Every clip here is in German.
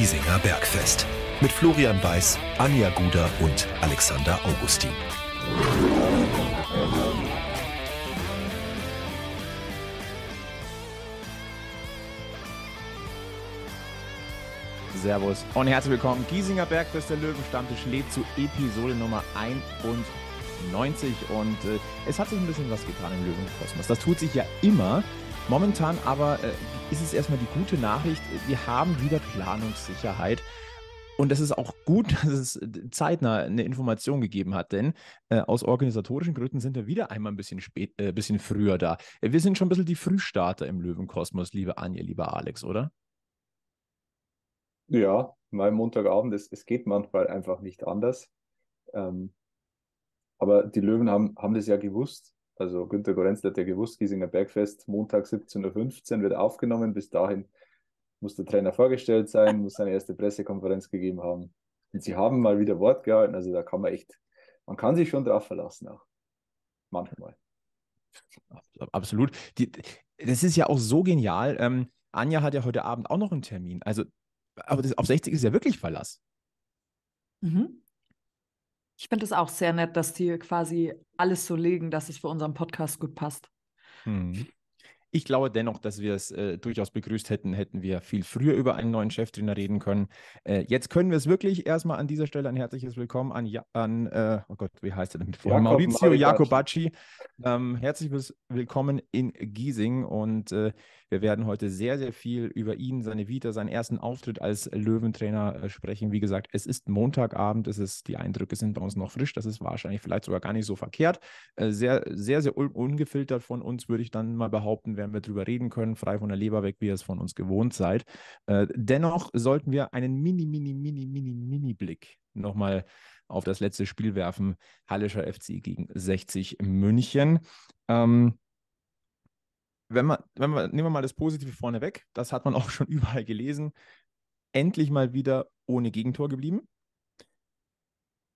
Giesinger Bergfest. Mit Florian Weiß, Anja Guder und Alexander Augustin. Servus und herzlich willkommen. Giesinger Bergfest, der Löwenstammtisch lädt zu Episode Nummer 91. Und äh, es hat sich ein bisschen was getan im Löwenkosmos. Das tut sich ja immer. Momentan aber äh, ist es erstmal die gute Nachricht, wir haben wieder Planungssicherheit. Und es ist auch gut, dass es zeitnah eine Information gegeben hat, denn äh, aus organisatorischen Gründen sind wir wieder einmal ein bisschen, spät, äh, bisschen früher da. Wir sind schon ein bisschen die Frühstarter im Löwenkosmos, liebe Anja, lieber Alex, oder? Ja, mein Montagabend, es, es geht manchmal einfach nicht anders. Ähm, aber die Löwen haben, haben das ja gewusst also Günter Gorenz hat ja gewusst, Giesinger Bergfest, Montag 17.15 Uhr wird aufgenommen. Bis dahin muss der Trainer vorgestellt sein, muss seine erste Pressekonferenz gegeben haben. Und sie haben mal wieder Wort gehalten. Also da kann man echt, man kann sich schon drauf verlassen auch. Manchmal. Absolut. Die, das ist ja auch so genial. Ähm, Anja hat ja heute Abend auch noch einen Termin. Also aber das, auf 60 ist ja wirklich Verlass. Mhm. Ich finde es auch sehr nett, dass die quasi alles so legen, dass es für unseren Podcast gut passt. Hm. Ich glaube dennoch, dass wir es äh, durchaus begrüßt hätten, hätten wir viel früher über einen neuen Cheftrainer reden können. Äh, jetzt können wir es wirklich. Erstmal an dieser Stelle ein herzliches Willkommen an, ja an äh, oh Gott, wie heißt er denn Jakob Maurizio Jacobacci. Ähm, herzlich willkommen in Giesing und äh, wir werden heute sehr, sehr viel über ihn, seine Vita, seinen ersten Auftritt als Löwentrainer äh, sprechen. Wie gesagt, es ist Montagabend, es ist, die Eindrücke sind bei uns noch frisch, das ist wahrscheinlich vielleicht sogar gar nicht so verkehrt. Äh, sehr, sehr, sehr un ungefiltert von uns, würde ich dann mal behaupten, werden wir drüber reden können, frei von der Leber weg, wie ihr es von uns gewohnt seid. Äh, dennoch sollten wir einen mini, mini, mini, mini, mini Blick nochmal auf das letzte Spiel werfen. Hallischer FC gegen 60 München. Ähm, wenn man, wenn man, nehmen wir mal das Positive vorne weg, das hat man auch schon überall gelesen. Endlich mal wieder ohne Gegentor geblieben.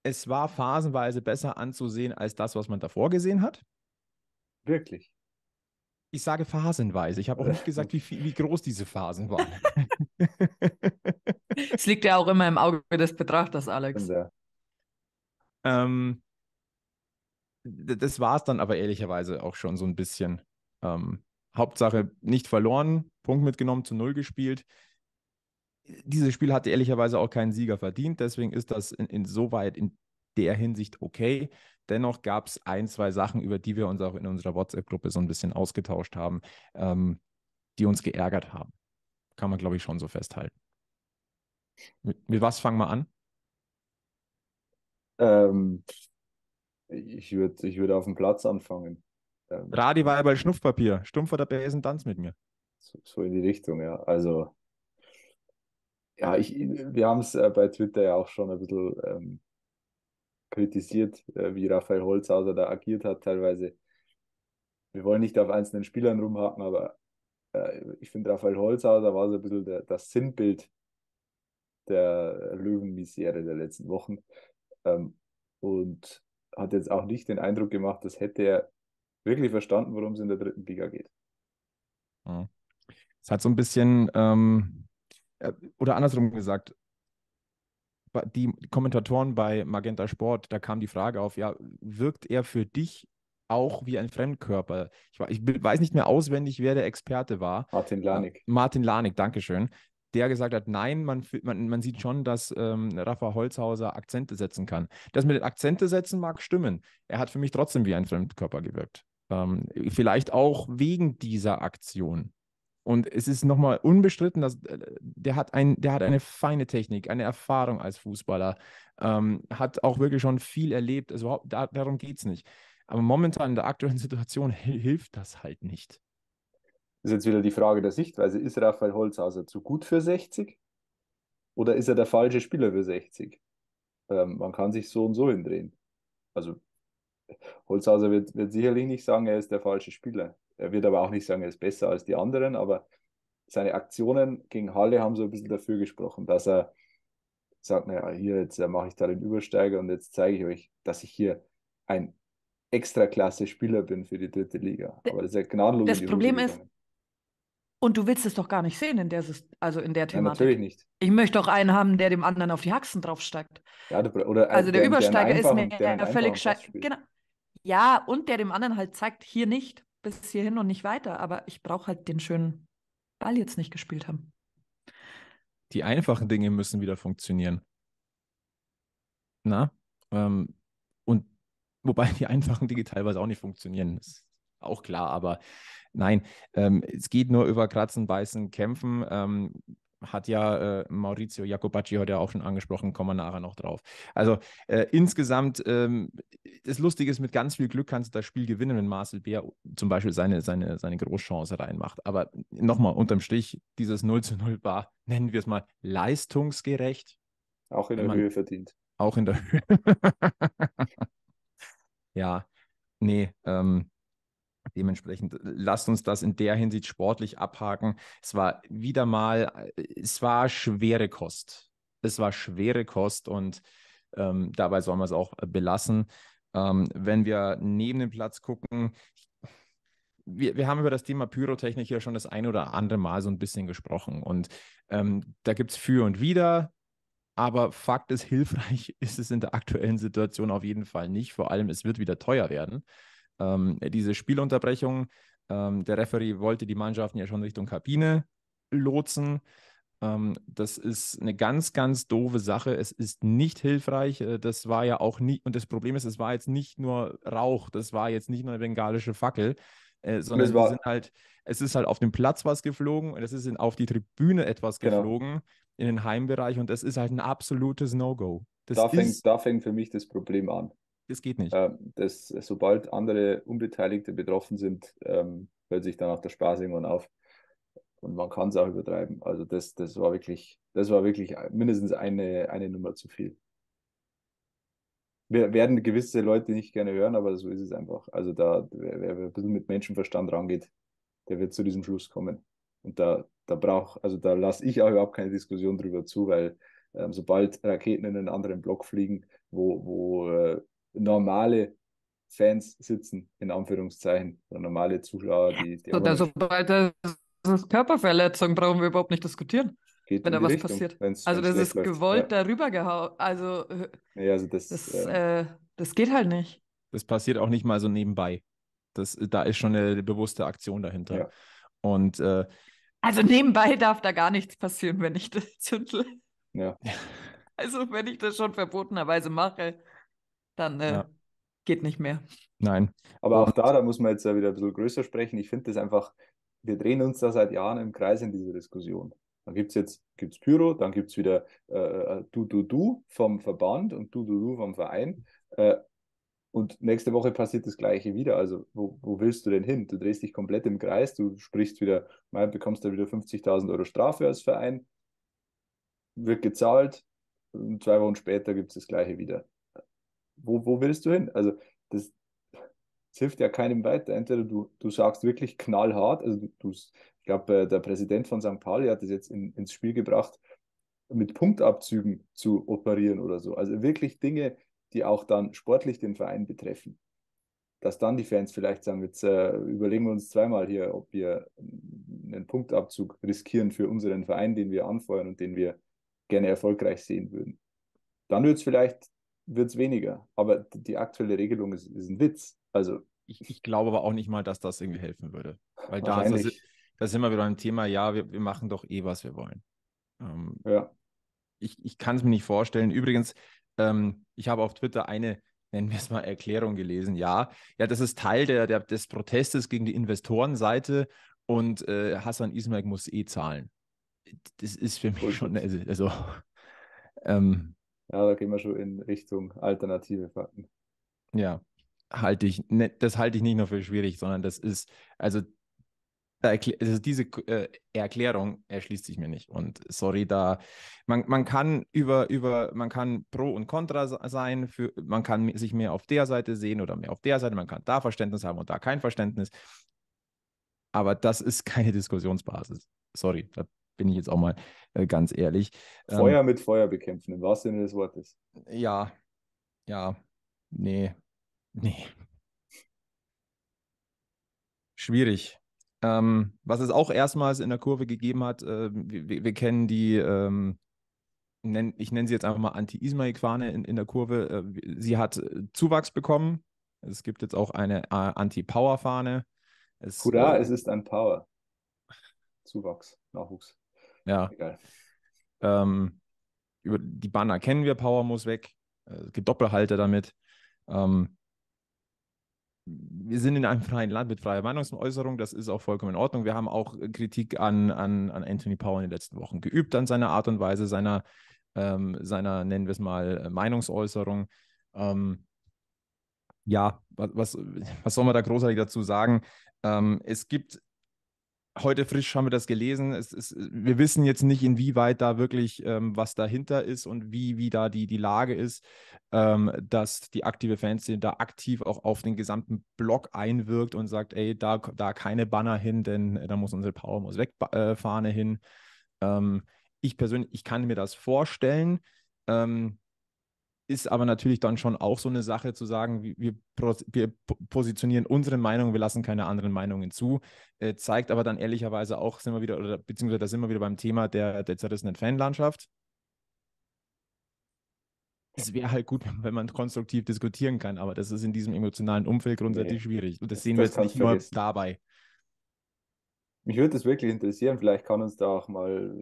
Es war phasenweise besser anzusehen als das, was man davor gesehen hat. Wirklich. Ich sage phasenweise. Ich habe auch nicht gesagt, wie, viel, wie groß diese Phasen waren. Es liegt ja auch immer im Auge des Betrachters, Alex. Ähm, das war es dann aber ehrlicherweise auch schon so ein bisschen. Ähm, Hauptsache nicht verloren, Punkt mitgenommen, zu Null gespielt. Dieses Spiel hatte ehrlicherweise auch keinen Sieger verdient, deswegen ist das in, insoweit in der Hinsicht okay. Dennoch gab es ein, zwei Sachen, über die wir uns auch in unserer WhatsApp-Gruppe so ein bisschen ausgetauscht haben, ähm, die uns geärgert haben. Kann man, glaube ich, schon so festhalten. Mit, mit was fangen wir an? Ähm, ich würde ich würd auf dem Platz anfangen. Ähm, Radi war ja bei Schnuffpapier. Stumpf oder Bäsen Tanz mit mir. So, so, in die Richtung, ja. Also, ja, ich, wir haben es äh, bei Twitter ja auch schon ein bisschen ähm, kritisiert, äh, wie Raphael Holzhauser da agiert hat teilweise. Wir wollen nicht auf einzelnen Spielern rumhaken, aber äh, ich finde, Raphael Holzhauser war so ein bisschen der, das Sinnbild der Löwenmisere der letzten Wochen ähm, und hat jetzt auch nicht den Eindruck gemacht, dass hätte er wirklich verstanden, worum es in der dritten Liga geht. Es hat so ein bisschen, ähm, äh, oder andersrum gesagt, die Kommentatoren bei Magenta Sport, da kam die Frage auf, ja, wirkt er für dich auch wie ein Fremdkörper? Ich, ich weiß nicht mehr auswendig, wer der Experte war. Martin Lanik. Martin Lanik, Dankeschön. Der gesagt hat, nein, man, man, man sieht schon, dass ähm, Rafa Holzhauser Akzente setzen kann. Das mit den Akzente setzen mag stimmen. Er hat für mich trotzdem wie ein Fremdkörper gewirkt. Ähm, vielleicht auch wegen dieser Aktion. Und es ist nochmal unbestritten, dass äh, der hat, ein, der hat eine feine Technik, eine Erfahrung als Fußballer, ähm, hat auch wirklich schon viel erlebt. Also da, darum geht es nicht. Aber momentan in der aktuellen Situation hilft das halt nicht. Das ist jetzt wieder die Frage der Sichtweise. Also ist Raphael Holzhauser also zu gut für 60? Oder ist er der falsche Spieler für 60? Ähm, man kann sich so und so hindrehen. Also Holzhauser also wird, wird sicherlich nicht sagen, er ist der falsche Spieler. Er wird aber auch nicht sagen, er ist besser als die anderen, aber seine Aktionen gegen Halle haben so ein bisschen dafür gesprochen, dass er sagt, naja, hier, jetzt äh, mache ich da den Übersteiger und jetzt zeige ich euch, dass ich hier ein extraklasse Spieler bin für die dritte Liga. Aber das ist ja gnadenlos. Das Problem ist, und du willst es doch gar nicht sehen in der, also in der Thematik. Ja, natürlich nicht. Ich möchte doch einen haben, der dem anderen auf die Haxen draufsteigt. Ja, oder also der, der Übersteiger ist mir völlig scheiße. Genau. Ja, und der dem anderen halt zeigt, hier nicht bis hierhin und nicht weiter, aber ich brauche halt den schönen Ball jetzt nicht gespielt haben. Die einfachen Dinge müssen wieder funktionieren. Na? Ähm, und wobei die einfachen Dinge teilweise auch nicht funktionieren, ist auch klar, aber nein, ähm, es geht nur über Kratzen, Beißen, Kämpfen. Ähm, hat ja äh, Maurizio Jacobacci heute auch schon angesprochen, kommen wir nachher noch drauf. Also äh, insgesamt, ähm, das Lustige ist, mit ganz viel Glück kannst du das Spiel gewinnen, wenn Marcel Bär zum Beispiel seine, seine, seine Großchance reinmacht. Aber nochmal, unterm Strich, dieses 0 zu 0 war, nennen wir es mal, leistungsgerecht. Auch in der man, Höhe verdient. Auch in der Höhe. ja, nee, ähm, Dementsprechend äh, lasst uns das in der Hinsicht sportlich abhaken. Es war wieder mal, äh, es war schwere Kost. Es war schwere Kost und ähm, dabei soll man es auch äh, belassen. Ähm, wenn wir neben dem Platz gucken, wir, wir haben über das Thema Pyrotechnik ja schon das ein oder andere Mal so ein bisschen gesprochen und ähm, da gibt es für und wider. Aber Fakt ist, hilfreich ist es in der aktuellen Situation auf jeden Fall nicht. Vor allem, es wird wieder teuer werden ähm, diese Spielunterbrechung. Ähm, der Referee wollte die Mannschaften ja schon Richtung Kabine lotsen. Ähm, das ist eine ganz, ganz doofe Sache. Es ist nicht hilfreich. Äh, das war ja auch nie, und das Problem ist, es war jetzt nicht nur Rauch, das war jetzt nicht nur eine bengalische Fackel, äh, sondern es, war... halt, es ist halt auf dem Platz was geflogen und es ist in, auf die Tribüne etwas genau. geflogen. Genau. In den Heimbereich und das ist halt ein absolutes No-Go. Da, da fängt für mich das Problem an. Das geht nicht. Äh, das, sobald andere Unbeteiligte betroffen sind, ähm, hört sich dann auch der Spaß irgendwann auf. Und man kann es auch übertreiben. Also das, das war wirklich, das war wirklich mindestens eine, eine Nummer zu viel. Wir werden gewisse Leute nicht gerne hören, aber so ist es einfach. Also da, wer, wer ein bisschen mit Menschenverstand rangeht, der wird zu diesem Schluss kommen. Und da, da brauch, also da lasse ich auch überhaupt keine Diskussion drüber zu, weil ähm, sobald Raketen in einen anderen Block fliegen, wo, wo äh, normale Fans sitzen, in Anführungszeichen, oder normale Zuschauer, die. die ja, sobald das ist Körperverletzung, brauchen wir überhaupt nicht diskutieren. Geht wenn da was Richtung, passiert. also das ist läuft. gewollt ja. darüber gehauen. Also, äh, ja, also das, das, äh, das geht halt nicht. Das passiert auch nicht mal so nebenbei. Das, da ist schon eine bewusste Aktion dahinter. Ja. Und äh, also nebenbei darf da gar nichts passieren, wenn ich das zündle. Ja. Also wenn ich das schon verbotenerweise mache, dann äh, ja. geht nicht mehr. Nein. Aber auch da, da muss man jetzt wieder ein bisschen größer sprechen. Ich finde das einfach, wir drehen uns da seit Jahren im Kreis in dieser Diskussion. Dann gibt es jetzt gibt's Pyro, dann gibt es wieder äh, äh, Du, Du, Du vom Verband und Du, Du, Du vom Verein. Äh, und nächste Woche passiert das Gleiche wieder. Also, wo, wo willst du denn hin? Du drehst dich komplett im Kreis, du sprichst wieder, mal bekommst da wieder 50.000 Euro Strafe als Verein, wird gezahlt, und zwei Wochen später gibt es das Gleiche wieder wo, wo willst du hin? Also das, das hilft ja keinem weiter. Entweder du, du sagst wirklich knallhart, also du, du ich glaube, äh, der Präsident von St. Pauli hat das jetzt in, ins Spiel gebracht, mit Punktabzügen zu operieren oder so. Also wirklich Dinge, die auch dann sportlich den Verein betreffen. Dass dann die Fans vielleicht sagen, jetzt äh, überlegen wir uns zweimal hier, ob wir einen Punktabzug riskieren für unseren Verein, den wir anfeuern und den wir gerne erfolgreich sehen würden. Dann wird es vielleicht wird es weniger. Aber die aktuelle Regelung ist, ist ein Witz. Also ich, ich, glaube aber auch nicht mal, dass das irgendwie helfen würde. Weil da, ist, da sind wir wieder ein Thema, ja, wir, wir machen doch eh, was wir wollen. Ähm, ja. Ich, ich kann es mir nicht vorstellen. Übrigens, ähm, ich habe auf Twitter eine, nennen wir es mal, Erklärung gelesen. Ja, ja, das ist Teil der, der des Protestes gegen die Investorenseite und äh, Hassan Ismail muss eh zahlen. Das ist für mich schon, also, also ähm, ja, da gehen wir schon in Richtung alternative Fakten. Ja, halte ich, ne, das halte ich nicht nur für schwierig, sondern das ist, also, da also diese äh, Erklärung erschließt sich mir nicht. Und sorry, da, man, man kann über, über, man kann pro und contra sein, für, man kann sich mehr auf der Seite sehen oder mehr auf der Seite, man kann da Verständnis haben und da kein Verständnis. Aber das ist keine Diskussionsbasis. Sorry, da bin ich jetzt auch mal äh, ganz ehrlich. Ähm, Feuer ähm, mit Feuer bekämpfen, im wahrsten Sinne des Wortes. Ja, ja, nee, nee. Schwierig. Ähm, was es auch erstmals in der Kurve gegeben hat, äh, wir, wir, kennen die, ähm, nenn, ich nenne sie jetzt einfach mal Anti-Ismail-Quane in, in der Kurve. Äh, sie hat äh, Zuwachs bekommen. Es gibt jetzt auch eine äh, Anti-Power-Fahne. Es, Hurra, äh, es ist ein Power. Zuwachs, Nachwuchs. Ja. Egal. Ähm, über die Banner kennen wir, Power muss weg. Äh, es gibt Doppelhalter damit. Ähm, wir sind in einem freien Land mit freier Meinungsäußerung, das ist auch vollkommen in Ordnung. Wir haben auch Kritik an, an, an Anthony Power in den letzten Wochen geübt, an seiner Art und Weise, seiner, ähm, seiner nennen wir es mal, äh, Meinungsäußerung. Ähm, ja, was, was, soll man da großartig dazu sagen? Ähm, es gibt heute frisch haben wir das gelesen. Ist, wir wissen jetzt nicht, inwieweit da wirklich ähm, was dahinter ist und wie, wie da die, die Lage ist, ähm, dass die aktive Fanszene da aktiv auch auf den gesamten Blog einwirkt und sagt, ey, da, da keine Banner hin, denn äh, da muss unsere Power muss weg äh, Fahne hin. Ähm, ich persönlich, ich kann mir das vorstellen. Ähm, ist aber natürlich dann schon auch so eine Sache zu sagen, wir, wir positionieren unsere Meinung, wir lassen keine anderen Meinungen zu, äh, zeigt aber dann ehrlicherweise auch, sind wir wieder, oder beziehungsweise da sind wir wieder beim Thema der, der zerrissenen Fanlandschaft. Es wäre halt gut, wenn man konstruktiv diskutieren kann, aber das ist in diesem emotionalen Umfeld grundsätzlich nee, schwierig. Und das sehen das wir jetzt nicht nur dabei. Mich würde das wirklich interessieren. Vielleicht kann uns da auch mal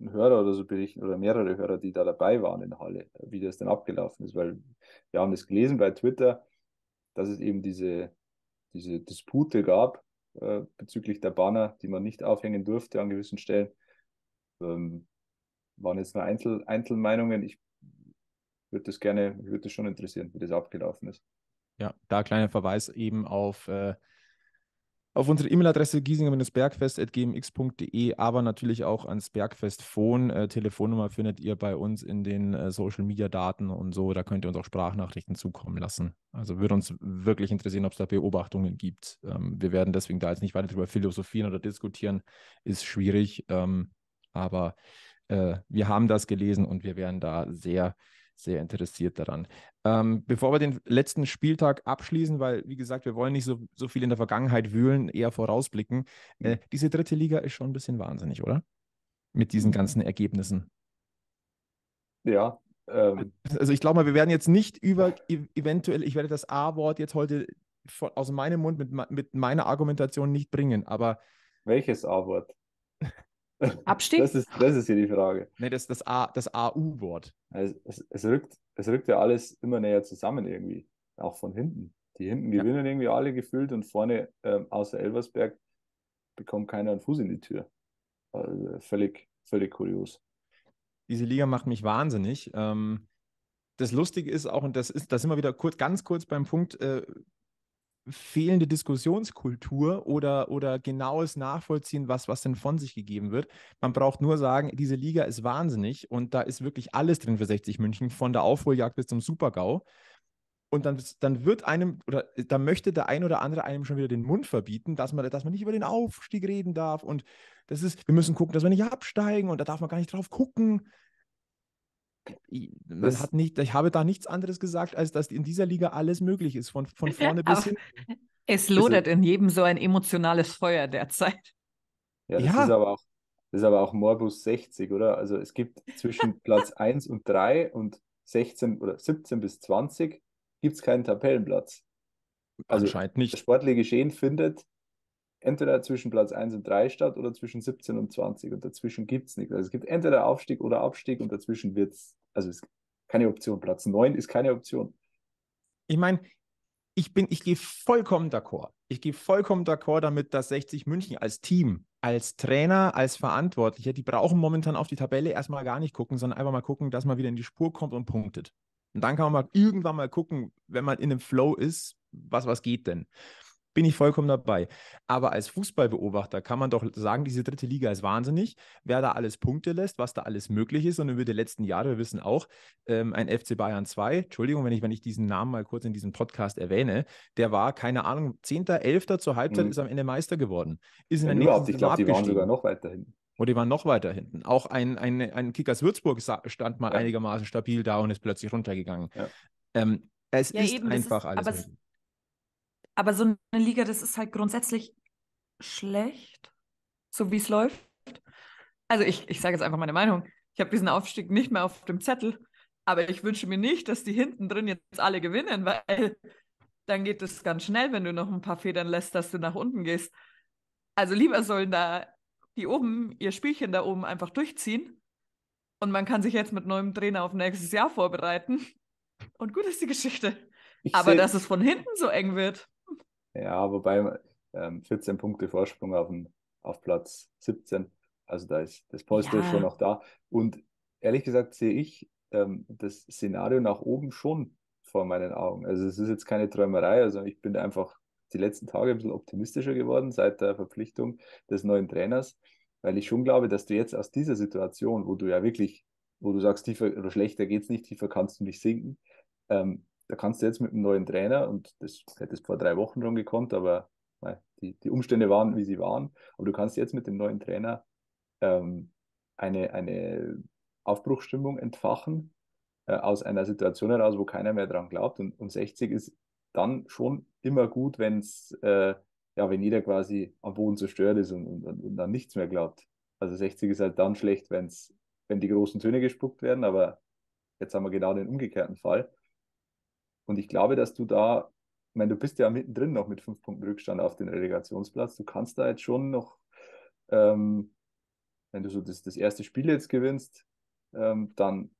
ein Hörer oder so berichten oder mehrere Hörer, die da dabei waren in der Halle, wie das denn abgelaufen ist, weil wir haben das gelesen bei Twitter, dass es eben diese, diese Dispute gab äh, bezüglich der Banner, die man nicht aufhängen durfte an gewissen Stellen. Ähm, waren jetzt nur Einzel Einzelmeinungen. Ich würde das gerne, würde das schon interessieren, wie das abgelaufen ist. Ja, da kleiner Verweis eben auf äh, auf unsere E-Mail-Adresse giesinger-bergfest.gmx.de, aber natürlich auch ans Bergfest-Phone. Äh, Telefonnummer findet ihr bei uns in den äh, Social-Media-Daten und so. Da könnt ihr uns auch Sprachnachrichten zukommen lassen. Also würde uns wirklich interessieren, ob es da Beobachtungen gibt. Ähm, wir werden deswegen da jetzt nicht weiter drüber philosophieren oder diskutieren. Ist schwierig, ähm, aber äh, wir haben das gelesen und wir wären da sehr, sehr interessiert daran. Ähm, bevor wir den letzten Spieltag abschließen, weil, wie gesagt, wir wollen nicht so, so viel in der Vergangenheit wühlen, eher vorausblicken. Mhm. Äh, diese dritte Liga ist schon ein bisschen wahnsinnig, oder? Mit diesen ganzen Ergebnissen. Ja. Ähm, also ich glaube mal, wir werden jetzt nicht über e-, eventuell, ich werde das A-Wort jetzt heute von, aus meinem Mund mit, mit meiner Argumentation nicht bringen, aber. Welches A-Wort? Abstieg? Das ist, das ist hier die Frage. Nee, das, das, A, das AU-Wort. Also es, es, rückt es rückt ja alles immer näher zusammen irgendwie, auch von hinten. Die hinten ja. gewinnen irgendwie alle gefühlt und vorne, äh, außer Elversberg, bekommt keiner einen Fuß in die Tür. Also völlig, völlig kurios. Diese Liga macht mich wahnsinnig. Ähm, das Lustige ist auch, und das ist, da sind wir wieder kurz, ganz kurz beim Punkt, äh, fehlende Diskussionskultur oder, oder genaues Nachvollziehen, was, was denn von sich gegeben wird. Man braucht nur sagen, diese Liga ist wahnsinnig und da ist wirklich alles drin für 60 München, von der Aufholjagd bis zum Supergau. Und dann, dann wird einem, oder äh, da möchte der ein oder andere einem schon wieder den Mund verbieten, dass man, dass man nicht über den Aufstieg reden darf. Und das ist, wir müssen gucken, dass wir nicht absteigen und da darf man gar nicht drauf gucken man hat nicht, ich habe da nichts anderes gesagt, als dass in dieser Liga alles möglich ist, von, von vorne bis hin. Es also lodert in jedem so ein emotionales Feuer derzeit. Ja, das ja. ist aber auch, das ist aber auch Morbus 60, oder? Also es gibt zwischen Platz 1 und 3 und 16 oder 17 bis 20 gibt es keinen Tabellenplatz. Also Anscheinend nicht. Das sportliche Geschehen findet entweder zwischen Platz 1 und 3 statt oder zwischen 17 und 20 und dazwischen gibt es nichts. Also es gibt entweder Aufstieg oder Abstieg und dazwischen wird es, also es keine Option. Platz 9 ist keine Option. Ich meine, ich bin, ich gehe vollkommen d'accord. Ich gehe vollkommen d'accord damit, dass 60 München als Team, als Trainer, als Verantwortlicher, die brauchen momentan auf die Tabelle erstmal gar nicht gucken, sondern einfach mal gucken, dass man wieder in die Spur kommt und punktet. Und dann kann man mal irgendwann mal gucken, wenn man in einem Flow ist, was, was geht denn bin ich vollkommen dabei. Aber als Fußballbeobachter kann man doch sagen, diese dritte Liga ist wahnsinnig, wer da alles Punkte lässt, was da alles möglich ist. Und über die letzten Jahre, wir wissen auch, ähm, ein FC Bayern 2, Entschuldigung, wenn ich, wenn ich diesen Namen mal kurz in diesem Podcast erwähne, der war, keine Ahnung, 10., 11. zur Halbzeit mhm. ist am Ende Meister geworden. Ist in ja, überhaupt, ich glaube, die waren sogar noch weiter hinten. Und oh, die waren noch weiter hinten. Auch ein, ein, ein Kickers Würzburg stand mal ja. einigermaßen stabil da und ist plötzlich runtergegangen. Ja. Ähm, es ja, ist eben, einfach ist, alles. Aber so eine Liga, das ist halt grundsätzlich schlecht, so wie es läuft. Also ich, ich sage jetzt einfach meine Meinung. Ich habe diesen Aufstieg nicht mehr auf dem Zettel, aber ich wünsche mir nicht, dass die hinten drin jetzt alle gewinnen, weil dann geht es ganz schnell, wenn du noch ein paar Federn lässt, dass du nach unten gehst. Also lieber sollen da die oben ihr Spielchen da oben einfach durchziehen und man kann sich jetzt mit neuem Trainer auf nächstes Jahr vorbereiten. Und gut ist die Geschichte. Ich aber dass es von hinten so eng wird. Ja, wobei ähm, 14 Punkte Vorsprung auf, dem, auf Platz 17. Also da ist das Polster ja. schon noch da. Und ehrlich gesagt sehe ich ähm, das Szenario nach oben schon vor meinen Augen. Also es ist jetzt keine Träumerei. Also ich bin einfach die letzten Tage ein bisschen optimistischer geworden seit der Verpflichtung des neuen Trainers, weil ich schon glaube, dass du jetzt aus dieser Situation, wo du ja wirklich, wo du sagst, tiefer oder schlechter geht es nicht, tiefer kannst du nicht sinken, ähm, da kannst du jetzt mit einem neuen Trainer und das hättest vor drei Wochen schon gekonnt, aber nein, die, die Umstände waren, wie sie waren. Aber du kannst jetzt mit dem neuen Trainer ähm, eine, eine Aufbruchstimmung entfachen äh, aus einer Situation heraus, wo keiner mehr dran glaubt. Und, und 60 ist dann schon immer gut, wenn es äh, ja, wenn jeder quasi am Boden zerstört ist und, und, und dann nichts mehr glaubt. Also 60 ist halt dann schlecht, wenn's, wenn die großen Töne gespuckt werden, aber jetzt haben wir genau den umgekehrten Fall. Und ich glaube, dass du da, ich meine, du bist ja mittendrin noch mit fünf Punkten Rückstand auf den Relegationsplatz. Du kannst da jetzt schon noch, ähm, wenn du so das, das erste Spiel jetzt gewinnst, ähm, dann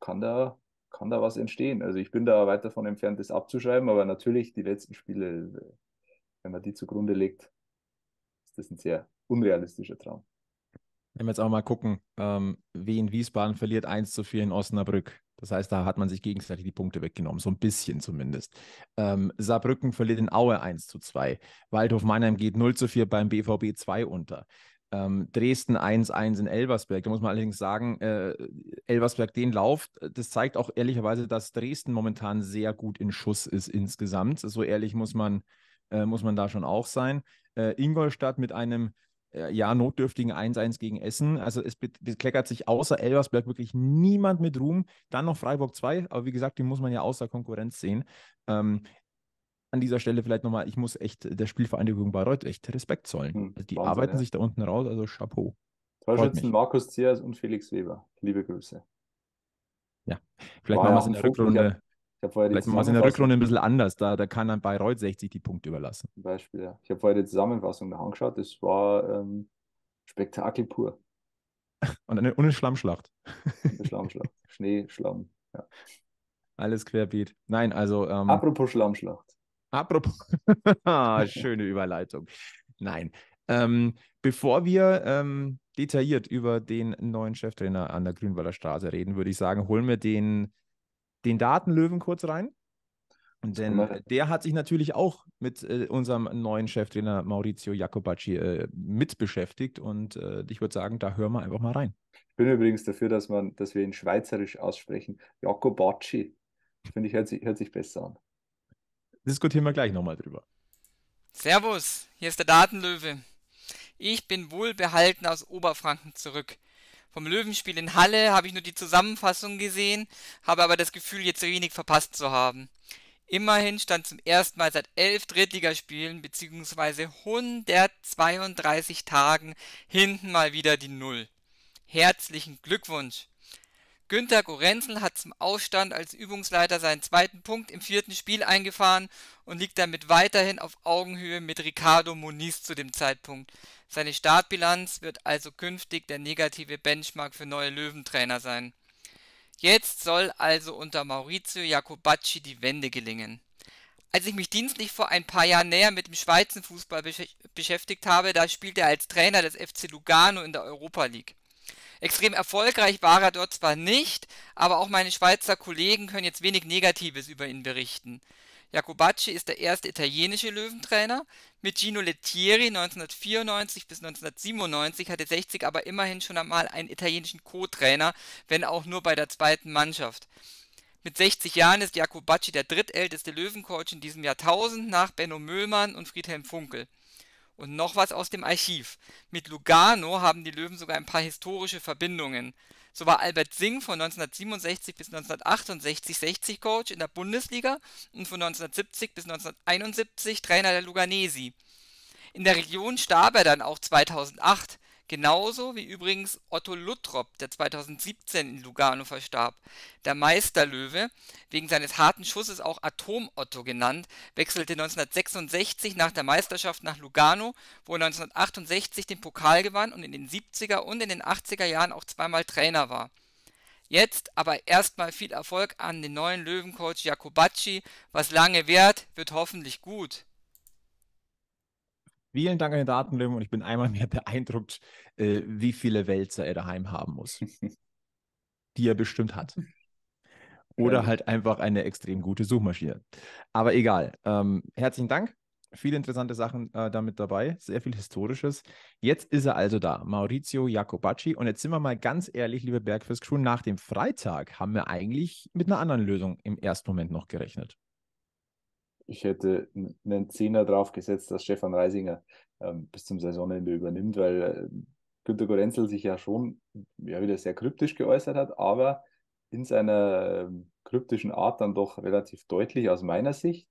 kann da, kann da was entstehen. Also ich bin da weit davon entfernt, das abzuschreiben, aber natürlich die letzten Spiele, wenn man die zugrunde legt, ist das ein sehr unrealistischer Traum. Wenn wir jetzt auch mal gucken, ähm, Wien Wiesbaden verliert 1 zu 4 in Osnabrück. Das heißt, da hat man sich gegenseitig die Punkte weggenommen, so ein bisschen zumindest. Ähm, Saarbrücken verliert in Aue 1 zu 2. Waldhof Mannheim geht 0 zu 4 beim BVB 2 unter. Ähm, Dresden 1-1 in Elversberg. Da muss man allerdings sagen, äh, Elversberg den Lauf, das zeigt auch ehrlicherweise, dass Dresden momentan sehr gut in Schuss ist insgesamt. So ehrlich muss man, äh, muss man da schon auch sein. Äh, Ingolstadt mit einem äh, ja, notdürftigen 1-1 gegen Essen. Also es bekleckert sich außer Elversberg wirklich niemand mit Ruhm. Dann noch Freiburg 2, aber wie gesagt, die muss man ja außer Konkurrenz sehen. Ähm, an dieser Stelle vielleicht nochmal, ich muss echt der Spielvereinigung Bayreuth echt Respekt zollen. Hm, also die Wahnsinn, arbeiten ja. sich da unten raus, also Chapeau. Torschützen Markus Ziers und Felix Weber. Liebe Grüße. Ja, vielleicht machen wir es in der Rückrunde. Ich habe vorher die Vielleicht war es in der Rückrunde ein bisschen anders. Da, da kann dann Bayreuth 60 die Punkte überlassen. Beispiel, ja. Ich habe vorher die Zusammenfassung noch angeschaut. Das war ähm, Spektakel pur. Und eine, und eine Schlammschlacht. Eine Schlammschlacht. Schnee, Schlamm. Ja. Alles querbeet. Nein, also. Ähm, apropos Schlammschlacht. Apropos. Ah, schöne Überleitung. Nein. Ähm, bevor wir ähm, detailliert über den neuen Cheftrainer an der Grünwalder Straße reden, würde ich sagen, holen wir den den Datenlöwen kurz rein. Denn der hat sich natürlich auch mit äh, unserem neuen Cheftrainer Maurizio Jacobacci äh, mit beschäftigt und äh, ich würde sagen, da hören wir einfach mal rein. Ich bin übrigens dafür, dass, man, dass wir ihn schweizerisch aussprechen. Jacobacci, finde ich, hört sich, hört sich besser an. Diskutieren wir gleich nochmal drüber. Servus, hier ist der Datenlöwe. Ich bin wohlbehalten aus Oberfranken zurück vom Löwenspiel in Halle habe ich nur die Zusammenfassung gesehen, habe aber das Gefühl, jetzt wenig verpasst zu haben. Immerhin stand zum ersten Mal seit elf Drittligaspielen bzw. 132 Tagen hinten mal wieder die Null. Herzlichen Glückwunsch! Günter Gorenzel hat zum Ausstand als Übungsleiter seinen zweiten Punkt im vierten Spiel eingefahren und liegt damit weiterhin auf Augenhöhe mit Ricardo Moniz zu dem Zeitpunkt. Seine Startbilanz wird also künftig der negative Benchmark für neue Löwentrainer sein. Jetzt soll also unter Maurizio Jacobacci die Wende gelingen. Als ich mich dienstlich vor ein paar Jahren näher mit dem Schweizer Fußball beschäftigt habe, da spielte er als Trainer des FC Lugano in der Europa League. Extrem erfolgreich war er dort zwar nicht, aber auch meine Schweizer Kollegen können jetzt wenig Negatives über ihn berichten. Jacobacci ist der erste italienische Löwentrainer. Mit Gino Lettieri 1994 bis 1997 hatte 60 aber immerhin schon einmal einen italienischen Co-Trainer, wenn auch nur bei der zweiten Mannschaft. Mit 60 Jahren ist Jacobacci der drittälteste Löwencoach in diesem Jahrtausend nach Benno Müllmann und Friedhelm Funkel. Und noch was aus dem Archiv. Mit Lugano haben die Löwen sogar ein paar historische Verbindungen. So war Albert Singh von 1967 bis 1968 60 Coach in der Bundesliga und von 1970 bis 1971 Trainer der Luganesi. In der Region starb er dann auch 2008. Genauso wie übrigens Otto Luttrop, der 2017 in Lugano verstarb. Der Meisterlöwe, wegen seines harten Schusses auch Atom-Otto genannt, wechselte 1966 nach der Meisterschaft nach Lugano, wo er 1968 den Pokal gewann und in den 70er und in den 80er Jahren auch zweimal Trainer war. Jetzt aber erstmal viel Erfolg an den neuen Löwencoach Jacobacci. Was lange währt, wird hoffentlich gut. Vielen Dank an den Datenlöwen und ich bin einmal mehr beeindruckt, äh, wie viele Wälzer er daheim haben muss, die er bestimmt hat. Oder halt einfach eine extrem gute Suchmaschine. Aber egal. Ähm, herzlichen Dank. Viele interessante Sachen äh, damit dabei, sehr viel Historisches. Jetzt ist er also da, Maurizio Jacobacci. Und jetzt sind wir mal ganz ehrlich, liebe Bergfest Crew, nach dem Freitag haben wir eigentlich mit einer anderen Lösung im ersten Moment noch gerechnet ich hätte einen Zehner drauf gesetzt, dass Stefan Reisinger ähm, bis zum Saisonende übernimmt, weil äh, Günter Gorenzel sich ja schon ja, wieder sehr kryptisch geäußert hat, aber in seiner ähm, kryptischen Art dann doch relativ deutlich aus meiner Sicht.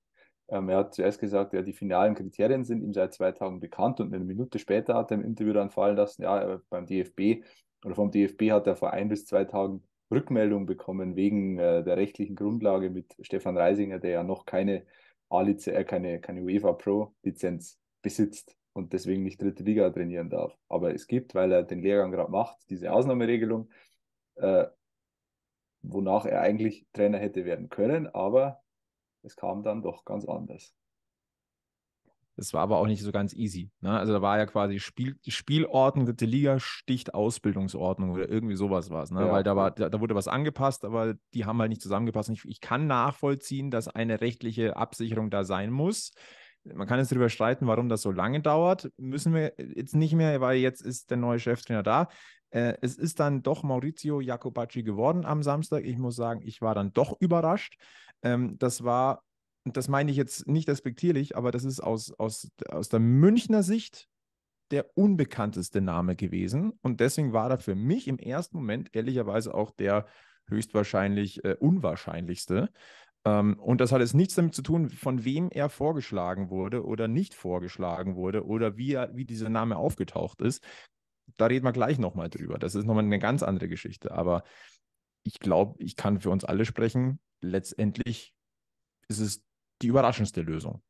Ähm, er hat zuerst gesagt, ja, die finalen Kriterien sind ihm seit zwei Tagen bekannt und eine Minute später hat er im Interview dann fallen lassen, ja, äh, beim DFB oder vom DFB hat er vor ein bis zwei Tagen Rückmeldung bekommen wegen äh, der rechtlichen Grundlage mit Stefan Reisinger, der ja noch keine A-Lizenz, keine, keine UEFA Pro-Lizenz besitzt und deswegen nicht dritte Liga trainieren darf. Aber es gibt, weil er den Lehrgang gerade macht, diese Ausnahmeregelung, äh, wonach er eigentlich Trainer hätte werden können, aber es kam dann doch ganz anders. Das war aber auch nicht so ganz easy. Ne? Also da war ja quasi Spiel, Spielordnung, dritte Liga sticht Ausbildungsordnung oder irgendwie sowas war es. Ne? Ja. Weil da, war, da, da, wurde was angepasst, aber die haben halt nicht zusammengepasst. Ich, ich, kann nachvollziehen, dass eine rechtliche Absicherung da sein muss. Man kann jetzt darüber streiten, warum das so lange dauert. Müssen wir äh, jetzt nicht mehr, weil jetzt ist der neue Cheftrainer da. Äh, es ist dann doch Maurizio Jacobacci geworden am Samstag. Ich muss sagen, ich war dann doch überrascht. Ähm, das war das meine ich jetzt nicht respektierlich, aber das ist aus, aus, aus der Münchner Sicht der unbekannteste Name gewesen. Und deswegen war er für mich im ersten Moment ehrlicherweise auch der höchstwahrscheinlich äh, unwahrscheinlichste. Ähm, und das hat jetzt nichts damit zu tun, von wem er vorgeschlagen wurde oder nicht vorgeschlagen wurde oder wie, er, wie dieser Name aufgetaucht ist. Da reden wir gleich nochmal drüber. Das ist nochmal eine ganz andere Geschichte. Aber ich glaube, ich kann für uns alle sprechen. Letztendlich ist es die überraschendste Lösung.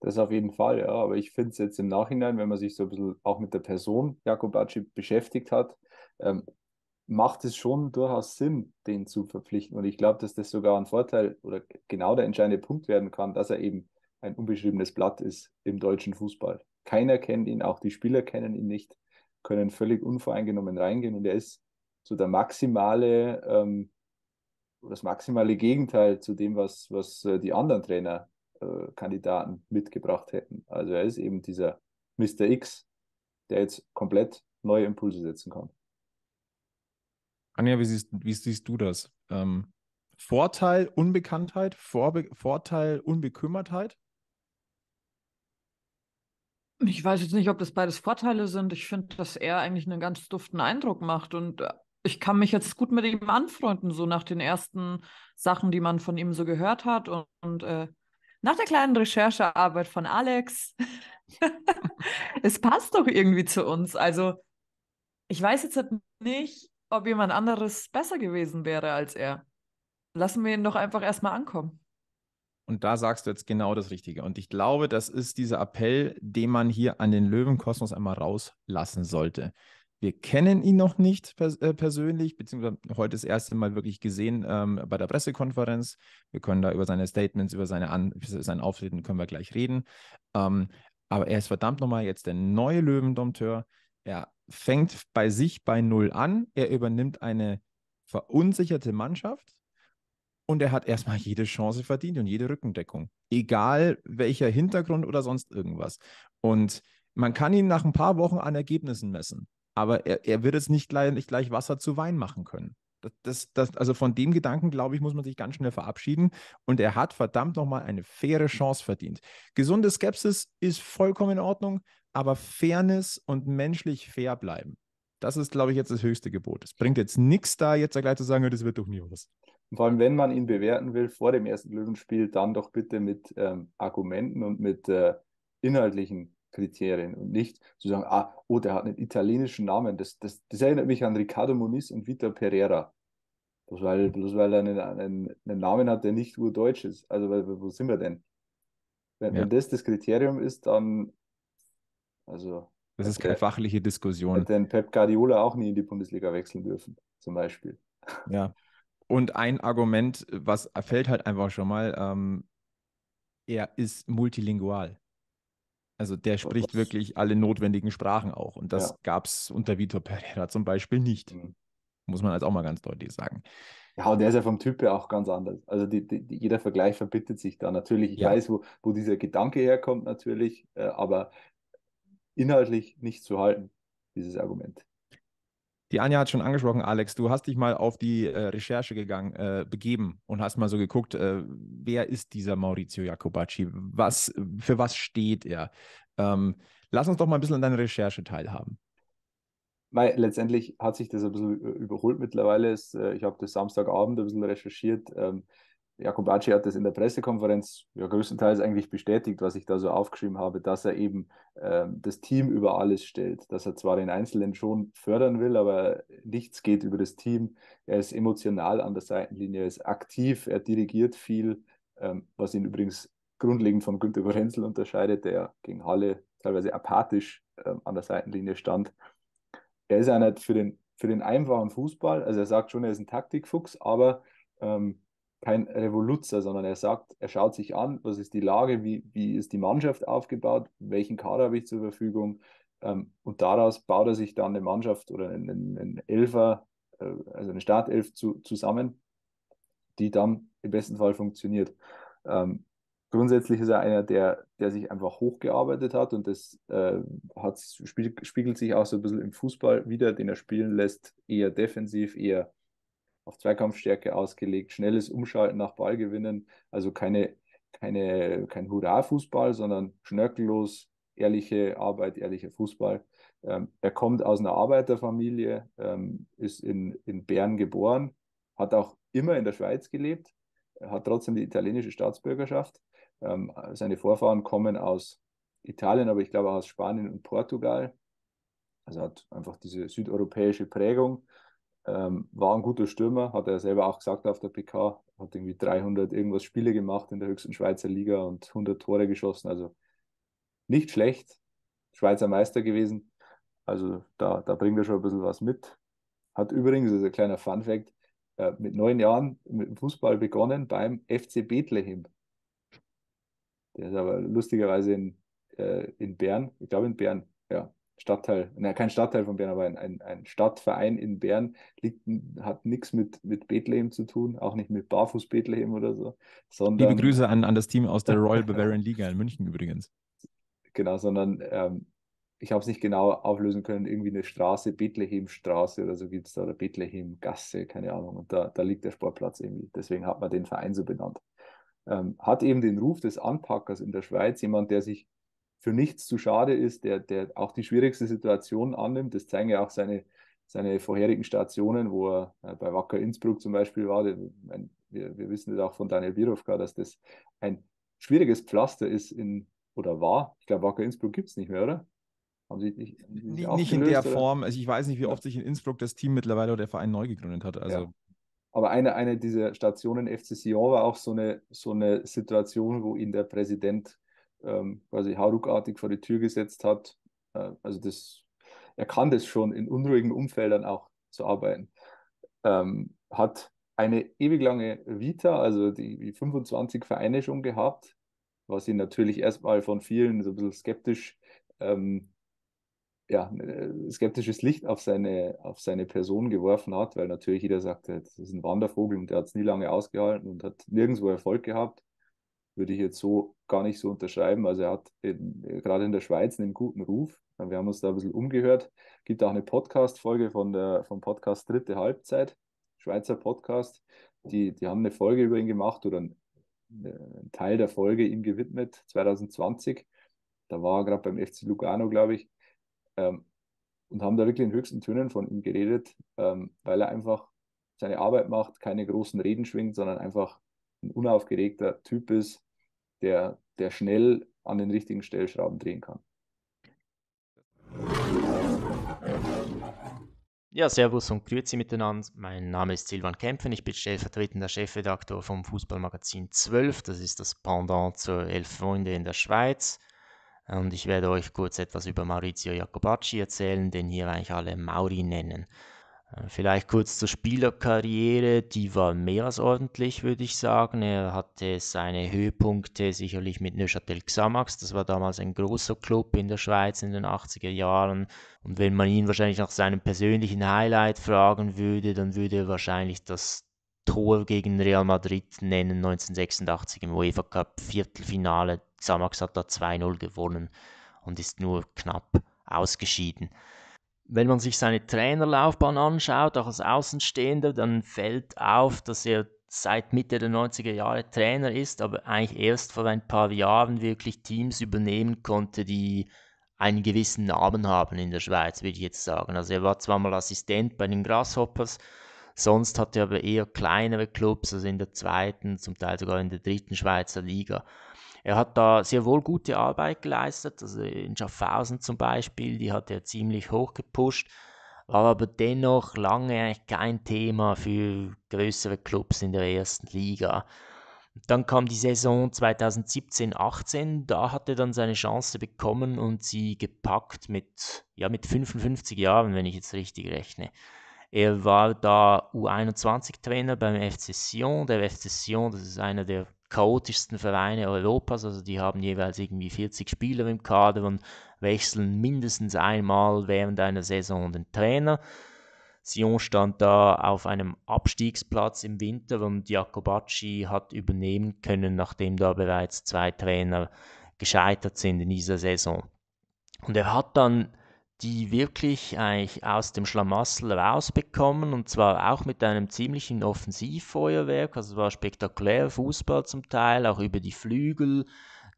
Das auf jeden Fall, ja. Aber ich finde es jetzt im Nachhinein, wenn man sich so ein bisschen auch mit der Person Jakobacci beschäftigt hat, ähm, macht es schon durchaus Sinn, den zu verpflichten. Und ich glaube, dass das sogar ein Vorteil oder genau der entscheidende Punkt werden kann, dass er eben ein unbeschriebenes Blatt ist im deutschen Fußball. Keiner kennt ihn, auch die Spieler kennen ihn nicht, können völlig unvoreingenommen reingehen und er ist so der maximale ähm, das maximale Gegenteil zu dem, was, was äh, die anderen Trainerkandidaten äh, mitgebracht hätten. Also er ist eben dieser Mr. X, der jetzt komplett neue Impulse setzen kann. Anja, wie siehst, wie siehst du das? Ähm, Vorteil Unbekanntheit, Vorbe Vorteil Unbekümmertheit? Ich weiß jetzt nicht, ob das beides Vorteile sind. Ich finde, dass er eigentlich einen ganz duften Eindruck macht und äh, ich kann mich jetzt gut mit ihm anfreunden, so nach den ersten Sachen, die man von ihm so gehört hat. Und, und äh, nach der kleinen Recherchearbeit von Alex, es passt doch irgendwie zu uns. Also ich weiß jetzt halt nicht, ob jemand anderes besser gewesen wäre als er. Lassen wir ihn doch einfach erstmal ankommen. Und da sagst du jetzt genau das Richtige. Und ich glaube, das ist dieser Appell, den man hier an den Löwenkosmos einmal rauslassen sollte. Wir kennen ihn noch nicht pers äh, persönlich, beziehungsweise heute das erste Mal wirklich gesehen ähm, bei der Pressekonferenz. Wir können da über seine Statements, über seine An sein Auftreten können wir gleich reden. Ähm, aber er ist verdammt nochmal jetzt der neue Löwendompteur. Er fängt bei sich bei Null an. Er übernimmt eine verunsicherte Mannschaft und er hat erstmal jede Chance verdient und jede Rückendeckung. Egal welcher Hintergrund oder sonst irgendwas. Und man kann ihn nach ein paar Wochen an Ergebnissen messen aber er, er wird es nicht gleich, nicht gleich Wasser zu Wein machen können. Das, das, also von dem Gedanken, glaube ich, muss man sich ganz schnell verabschieden. Und er hat verdammt nochmal eine faire Chance verdient. Gesunde Skepsis ist vollkommen in Ordnung, aber Fairness und menschlich fair bleiben. Das ist, glaube ich, jetzt das höchste Gebot. Es bringt jetzt nichts da, jetzt gleich zu sagen, das wird doch nie was. Vor allem, wenn man ihn bewerten will vor dem ersten Löwenspiel, dann doch bitte mit ähm, Argumenten und mit äh, inhaltlichen Kriterien und nicht zu sagen, ah, oh, der hat einen italienischen Namen. Das, das, das erinnert mich an Ricardo Moniz und Vitor Pereira. Bloß weil, bloß weil er einen, einen, einen Namen hat, der nicht urdeutsch ist. Also wo, sind wir denn? Wenn, ja. wenn das das Kriterium ist, dann also das ist keine der, fachliche Diskussion. Hätte Pep Guardiola auch nie in die Bundesliga wechseln dürfen, zum Beispiel. Ja. Und ein Argument, was fällt halt einfach schon mal, ähm, er ist multilingual. Also der oh, spricht das, wirklich alle notwendigen Sprachen auch. Und das ja. gab es unter Vitor Pereira zum Beispiel nicht. Mhm. Muss man jetzt auch mal ganz deutlich sagen. Ja, und der ist ja vom Typ her auch ganz anders. Also die, die, jeder Vergleich verbittet sich da natürlich. Ich ja. weiß, wo, wo dieser Gedanke herkommt natürlich, äh, aber inhaltlich nicht zu halten, dieses Argument. Die Anja hat schon angesprochen, Alex, du hast dich mal auf die äh, Recherche gegangen, äh, begeben und hast mal so geguckt, äh, wer ist dieser Maurizio Jacobacci? Was, für was steht er? Ähm, lass uns doch mal ein bisschen an deiner Recherche teilhaben. Weil letztendlich hat sich das ein bisschen äh, überholt mittlerweile. Äh, ich habe das Samstagabend ein bisschen recherchiert. Ähm, Jakobacci hat das in der Pressekonferenz ja größtenteils eigentlich bestätigt, was ich da so aufgeschrieben habe, dass er eben äh, das Team über alles stellt, dass er zwar den Einzelnen schon fördern will, aber nichts geht über das Team. Er ist emotional an der Seitenlinie, er ist aktiv, er dirigiert viel, ähm, was ihn übrigens grundlegend von Günter Gorenzel unterscheidet, der gegen Halle teilweise apathisch äh, an der Seitenlinie stand. Er ist einer für den, für den einfachen Fußball, also er sagt schon, er ist ein Taktikfuchs, aber ähm, kein Revoluzer, sondern er sagt, er schaut sich an, was ist die Lage, wie, wie ist die Mannschaft aufgebaut, welchen Kader habe ich zur Verfügung. Ähm, und daraus baut er sich dann eine Mannschaft oder einen, einen Elfer, äh, also eine Startelf zu, zusammen, die dann im besten Fall funktioniert. Ähm, grundsätzlich ist er einer, der, der sich einfach hochgearbeitet hat und das äh, hat, spiegelt sich auch so ein bisschen im Fußball wieder, den er spielen lässt, eher defensiv, eher auf Zweikampfstärke ausgelegt, schnelles Umschalten nach Ballgewinnen, also keine, keine, kein Hurra-Fußball, sondern schnörkellos, ehrliche Arbeit, ehrlicher Fußball. Ähm, er kommt aus einer Arbeiterfamilie, ähm, ist in, in Bern geboren, hat auch immer in der Schweiz gelebt, hat trotzdem die italienische Staatsbürgerschaft. Ähm, seine Vorfahren kommen aus Italien, aber ich glaube auch aus Spanien und Portugal. Also hat einfach diese südeuropäische Prägung ähm, war ein guter Stürmer, hat er selber auch gesagt auf der PK, hat irgendwie 300 irgendwas Spiele gemacht in der höchsten Schweizer Liga und 100 Tore geschossen, also nicht schlecht, Schweizer Meister gewesen, also da, da bringt er schon ein bisschen was mit. Hat übrigens, das ist ein kleiner Funfact, äh, mit neun Jahren mit dem Fußball begonnen beim FC Bethlehem. Der ist aber lustigerweise in, äh, in Bern, ich glaube in Bern, ja, Stadtteil, naja, kein Stadtteil von Bern, aber ein, ein, ein Stadtverein in Bern liegt, hat nichts mit, mit Bethlehem zu tun, auch nicht mit Barfuß Bethlehem oder so. Sondern, Liebe Grüße an, an das Team aus der Royal Bavarian Liga in München übrigens. Genau, sondern ähm, ich habe es nicht genau auflösen können, irgendwie eine Straße, Bethlehemstraße oder so gibt es da, oder Bethlehemgasse, keine Ahnung. Und da, da liegt der Sportplatz irgendwie. Deswegen hat man den Verein so benannt. Ähm, hat eben den Ruf des Anpackers in der Schweiz, jemand, der sich für nichts zu schade ist, der, der auch die schwierigste Situation annimmt. Das zeigen ja auch seine, seine vorherigen Stationen, wo er äh, bei Wacker Innsbruck zum Beispiel war. Wir, wir wissen das auch von Daniel Birovka, dass das ein schwieriges Pflaster ist in, oder war. Ich glaube, Wacker Innsbruck gibt es nicht mehr, oder? Haben Sie nicht, haben Sie nicht, nicht in der oder? Form. Also ich weiß nicht, wie oft sich in Innsbruck das Team mittlerweile oder der Verein neu gegründet hat. Also ja. Aber eine, eine dieser Stationen FC Sion war auch so eine, so eine Situation, wo ihn der Präsident ähm, quasi hauruckartig vor die Tür gesetzt hat. Äh, also das, er kann das schon in unruhigen Umfeldern auch zu arbeiten. Ähm, hat eine ewig lange Vita, also die 25 Vereine schon gehabt, was ihn natürlich erstmal von vielen so ein bisschen skeptisch, ähm, ja, äh, skeptisches Licht auf seine, auf seine Person geworfen hat, weil natürlich jeder sagte, das ist ein Wandervogel und der hat es nie lange ausgehalten und hat nirgendwo Erfolg gehabt würde ich jetzt so gar nicht so unterschreiben. Also er hat in, gerade in der Schweiz einen guten Ruf. Wir haben uns da ein bisschen umgehört. Gibt auch eine Podcast-Folge von der, vom Podcast Dritte Halbzeit, Schweizer Podcast. Die, die haben eine Folge über ihn gemacht oder einen, Teil der Folge ihm gewidmet, 2020. Da war er gerade beim FC Lugano, glaube ich. Ähm, und haben da wirklich in höchsten Tönen von ihm geredet, ähm, weil er einfach seine Arbeit macht, keine großen Reden schwingt, sondern einfach ein unaufgeregter Typ ist, der, der schnell an den richtigen Stellschrauben drehen kann. Ja, servus und grüezi miteinander. Mein Name ist Silvan Kempfen, ich bin stellvertretender Chefredakteur vom Fußballmagazin 12, das ist das Pendant zur Elf Freunde in der Schweiz. Und ich werde euch kurz etwas über Maurizio Jacobacci erzählen, den hier eigentlich alle Mauri nennen. Äh, vielleicht kurz zur Spielerkarriere, die war mehr als ordentlich, würde ich sagen. Er hatte seine Höhepunkte sicherlich mit Neuchâtel Xamax, das war damals ein großer Club in der Schweiz in den 80er Jahren. Und wenn man ihn wahrscheinlich nach seinem persönlichen Highlight fragen würde, dann würde er wahrscheinlich das Tor gegen Real Madrid nennen, 1986 im UEFA Cup Viertelfinale. Xamax hat da 2-0 gewonnen und ist nur knapp ausgeschieden wenn man sich seine Trainerlaufbahn anschaut, auch als Außenstehender, dann fällt auf, dass er seit Mitte der 90er Jahre Trainer ist, aber eigentlich erst vor ein paar Jahren wirklich Teams übernehmen konnte, die einen gewissen Namen haben in der Schweiz, würde ich jetzt sagen. Also er war zwar mal Assistent bei den Grasshoppers, sonst hatte er aber eher kleinere Clubs, also in der zweiten, zum Teil sogar in der dritten Schweizer Liga. Er hat da sehr wohl gute Arbeit geleistet, also in Schaffhausen zum Beispiel, die hat er ziemlich hoch gepusht, war aber dennoch lange kein Thema für größere Clubs in der ersten Liga. Dann kam die Saison 2017-18, da hat er dann seine Chance bekommen und sie gepackt mit, ja, mit 55 Jahren, wenn ich jetzt richtig rechne. Er war da U21-Trainer beim FC Sion. Der FC Sion, das ist einer der chaotischsten Vereine Europas. Also die haben jeweils irgendwie 40 Spieler im Kader und wechseln mindestens einmal während einer Saison den Trainer. Sion stand da auf einem Abstiegsplatz im Winter und Jacobacci hat übernehmen können, nachdem da bereits zwei Trainer gescheitert sind in dieser Saison. Und er hat dann die wirklich eigentlich aus dem Schlamassel rausbekommen und zwar auch mit einem ziemlichen Offensivfeuerwerk, also es war spektakulär Fußball zum Teil, auch über die Flügel.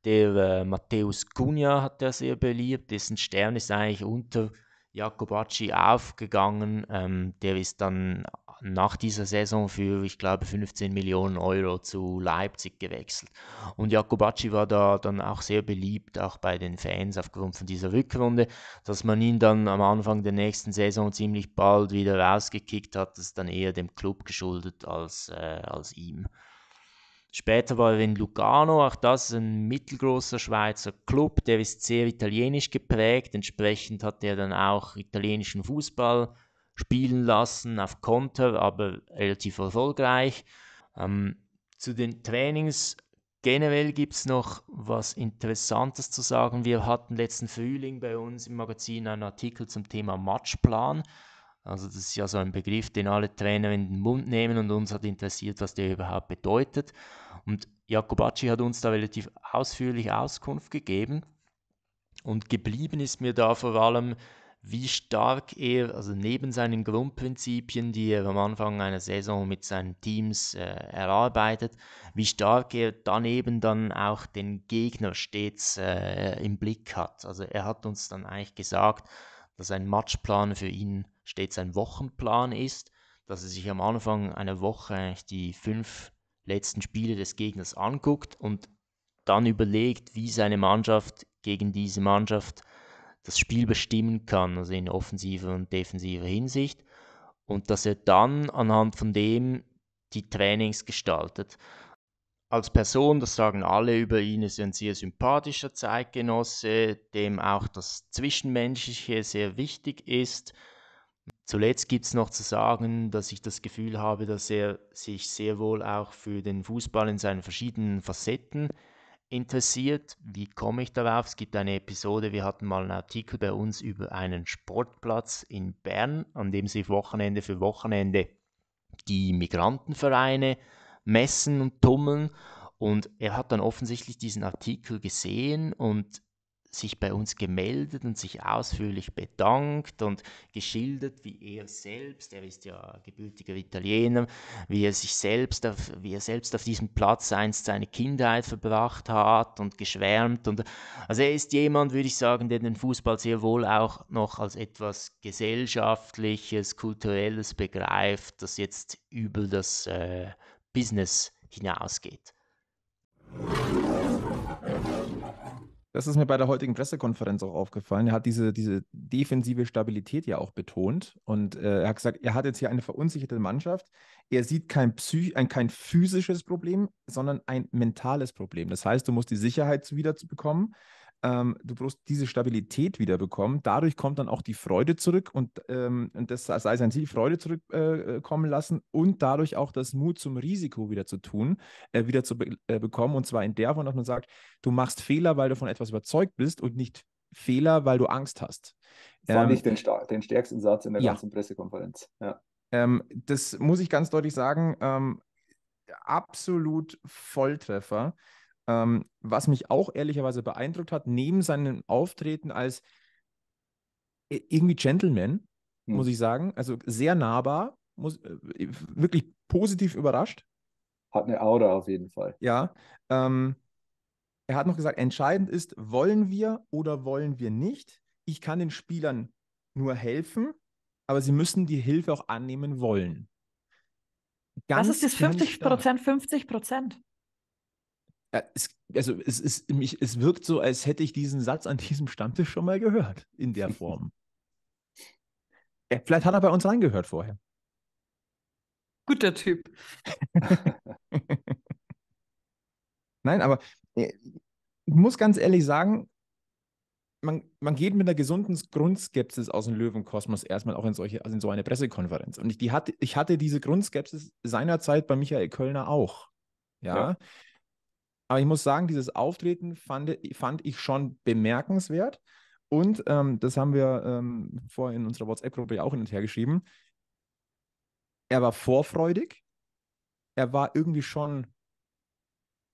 Der äh, Matthäus Cunha hat er sehr beliebt, dessen Stern ist eigentlich unter Jakobacci aufgegangen, ähm, der ist dann nach dieser Saison für, ich glaube, 15 Millionen Euro zu Leipzig gewechselt. Und Jakobacci war da dann auch sehr beliebt, auch bei den Fans aufgrund von dieser Rückrunde, dass man ihn dann am Anfang der nächsten Saison ziemlich bald wieder rausgekickt hat, das ist dann eher dem Club geschuldet als, äh, als ihm. Später war er in Lugano, auch das ist ein mittelgroßer Schweizer Club, der ist sehr italienisch geprägt, entsprechend hat er dann auch italienischen Fußball spielen lassen auf Konter, aber relativ erfolgreich. Ähm, zu den Trainings generell gibt es noch was Interessantes zu sagen. Wir hatten letzten Frühling bei uns im Magazin einen Artikel zum Thema Matchplan. Also das ist ja so ein Begriff, den alle Trainer in den Mund nehmen und uns hat interessiert, was der überhaupt bedeutet. Und Jakobacci hat uns da relativ ausführlich Auskunft gegeben. Und geblieben ist mir da vor allem wie stark er, also neben seinen Grundprinzipien, die er am Anfang einer Saison mit seinen Teams äh, erarbeitet, wie stark er daneben dann auch den Gegner stets äh, im Blick hat. Also er hat uns dann eigentlich gesagt, dass ein Matchplan für ihn stets ein Wochenplan ist, dass er sich am Anfang einer Woche eigentlich die fünf letzten Spiele des Gegners anguckt und dann überlegt, wie seine Mannschaft gegen diese Mannschaft das Spiel bestimmen kann, also in offensiver und defensiver Hinsicht. Und dass er dann anhand von dem die Trainings gestaltet. Als Person, das sagen alle über ihn, ist ein sehr sympathischer Zeitgenosse, dem auch das Zwischenmenschliche sehr wichtig ist. Zuletzt gibt es noch zu sagen, dass ich das Gefühl habe, dass er sich sehr wohl auch für den Fußball in seinen verschiedenen Facetten interessiert, wie komme ich darauf? Es gibt eine Episode, wir hatten mal einen Artikel bei uns über einen Sportplatz in Bern, an dem sich Wochenende für Wochenende die Migrantenvereine messen und tummeln. Und er hat dann offensichtlich diesen Artikel gesehen und sich bei uns gemeldet und sich ausführlich bedankt und geschildert, wie er selbst, er ist ja gebürtiger Italiener, wie er sich selbst auf, wie er selbst auf diesem Platz einst seine Kindheit verbracht hat und geschwärmt und also er ist jemand, würde ich sagen, der den Fußball sehr wohl auch noch als etwas gesellschaftliches, kulturelles begreift, das jetzt über das äh, Business hinausgeht. Das ist mir bei der heutigen Pressekonferenz auch aufgefallen. Er hat diese, diese defensive Stabilität ja auch betont. Und äh, er hat gesagt, er hat jetzt hier eine verunsicherte Mannschaft. Er sieht kein, Psych ein, kein physisches Problem, sondern ein mentales Problem. Das heißt, du musst die Sicherheit wieder bekommen ähm, du brauchst diese Stabilität wiederbekommen. Dadurch kommt dann auch die Freude zurück und, ähm, und das sei sein Ziel, Freude zurückkommen äh, äh lassen und dadurch auch das Mut zum Risiko wieder zu tun, äh, wieder zu be äh, bekommen. Und zwar in der Form, dass man sagt, du machst Fehler, weil du von etwas überzeugt bist und nicht Fehler, weil du Angst hast. Das fand ähm, ich den, den, stärksten Satz in der ja. ganzen Pressekonferenz. Ja. Ähm, das muss ich ganz deutlich sagen. Ähm, absolut Volltreffer. Ähm, was mich auch ehrlicherweise beeindruckt hat, neben seinem Auftreten als äh, irgendwie Gentleman, hm. muss ich sagen, also sehr nahbar, muss, äh, wirklich positiv überrascht. Hat eine Aura auf jeden Fall. Ja. Ähm, er hat noch gesagt, entscheidend ist, wollen wir oder wollen wir nicht. Ich kann den Spielern nur helfen, aber sie müssen die Hilfe auch annehmen wollen. Ganz, das ist das 50 Prozent, 50 Prozent. Ja, äh, es, also es ist mich, es wirkt so, als hätte ich diesen Satz an diesem Stammtisch schon mal gehört, in der Form. ja, vielleicht hat er bei uns reingehört vorher. Guter Typ. Nein, aber äh, ich muss ganz ehrlich sagen, man, man, geht mit einer gesunden Grundskepsis aus dem Löwenkosmos erstmal auch in, solche, also in so eine Pressekonferenz. Und ich, hatte, ich hatte diese Grundskepsis seinerzeit bei Michael Kölner auch. Ja? ja. Aber ich muss sagen, dieses Auftreten fand, fand ich schon bemerkenswert. Und ähm, das haben wir ähm, vorher in unserer WhatsApp-Gruppe auch hin und her geschrieben. Er war vorfreudig. Er war irgendwie schon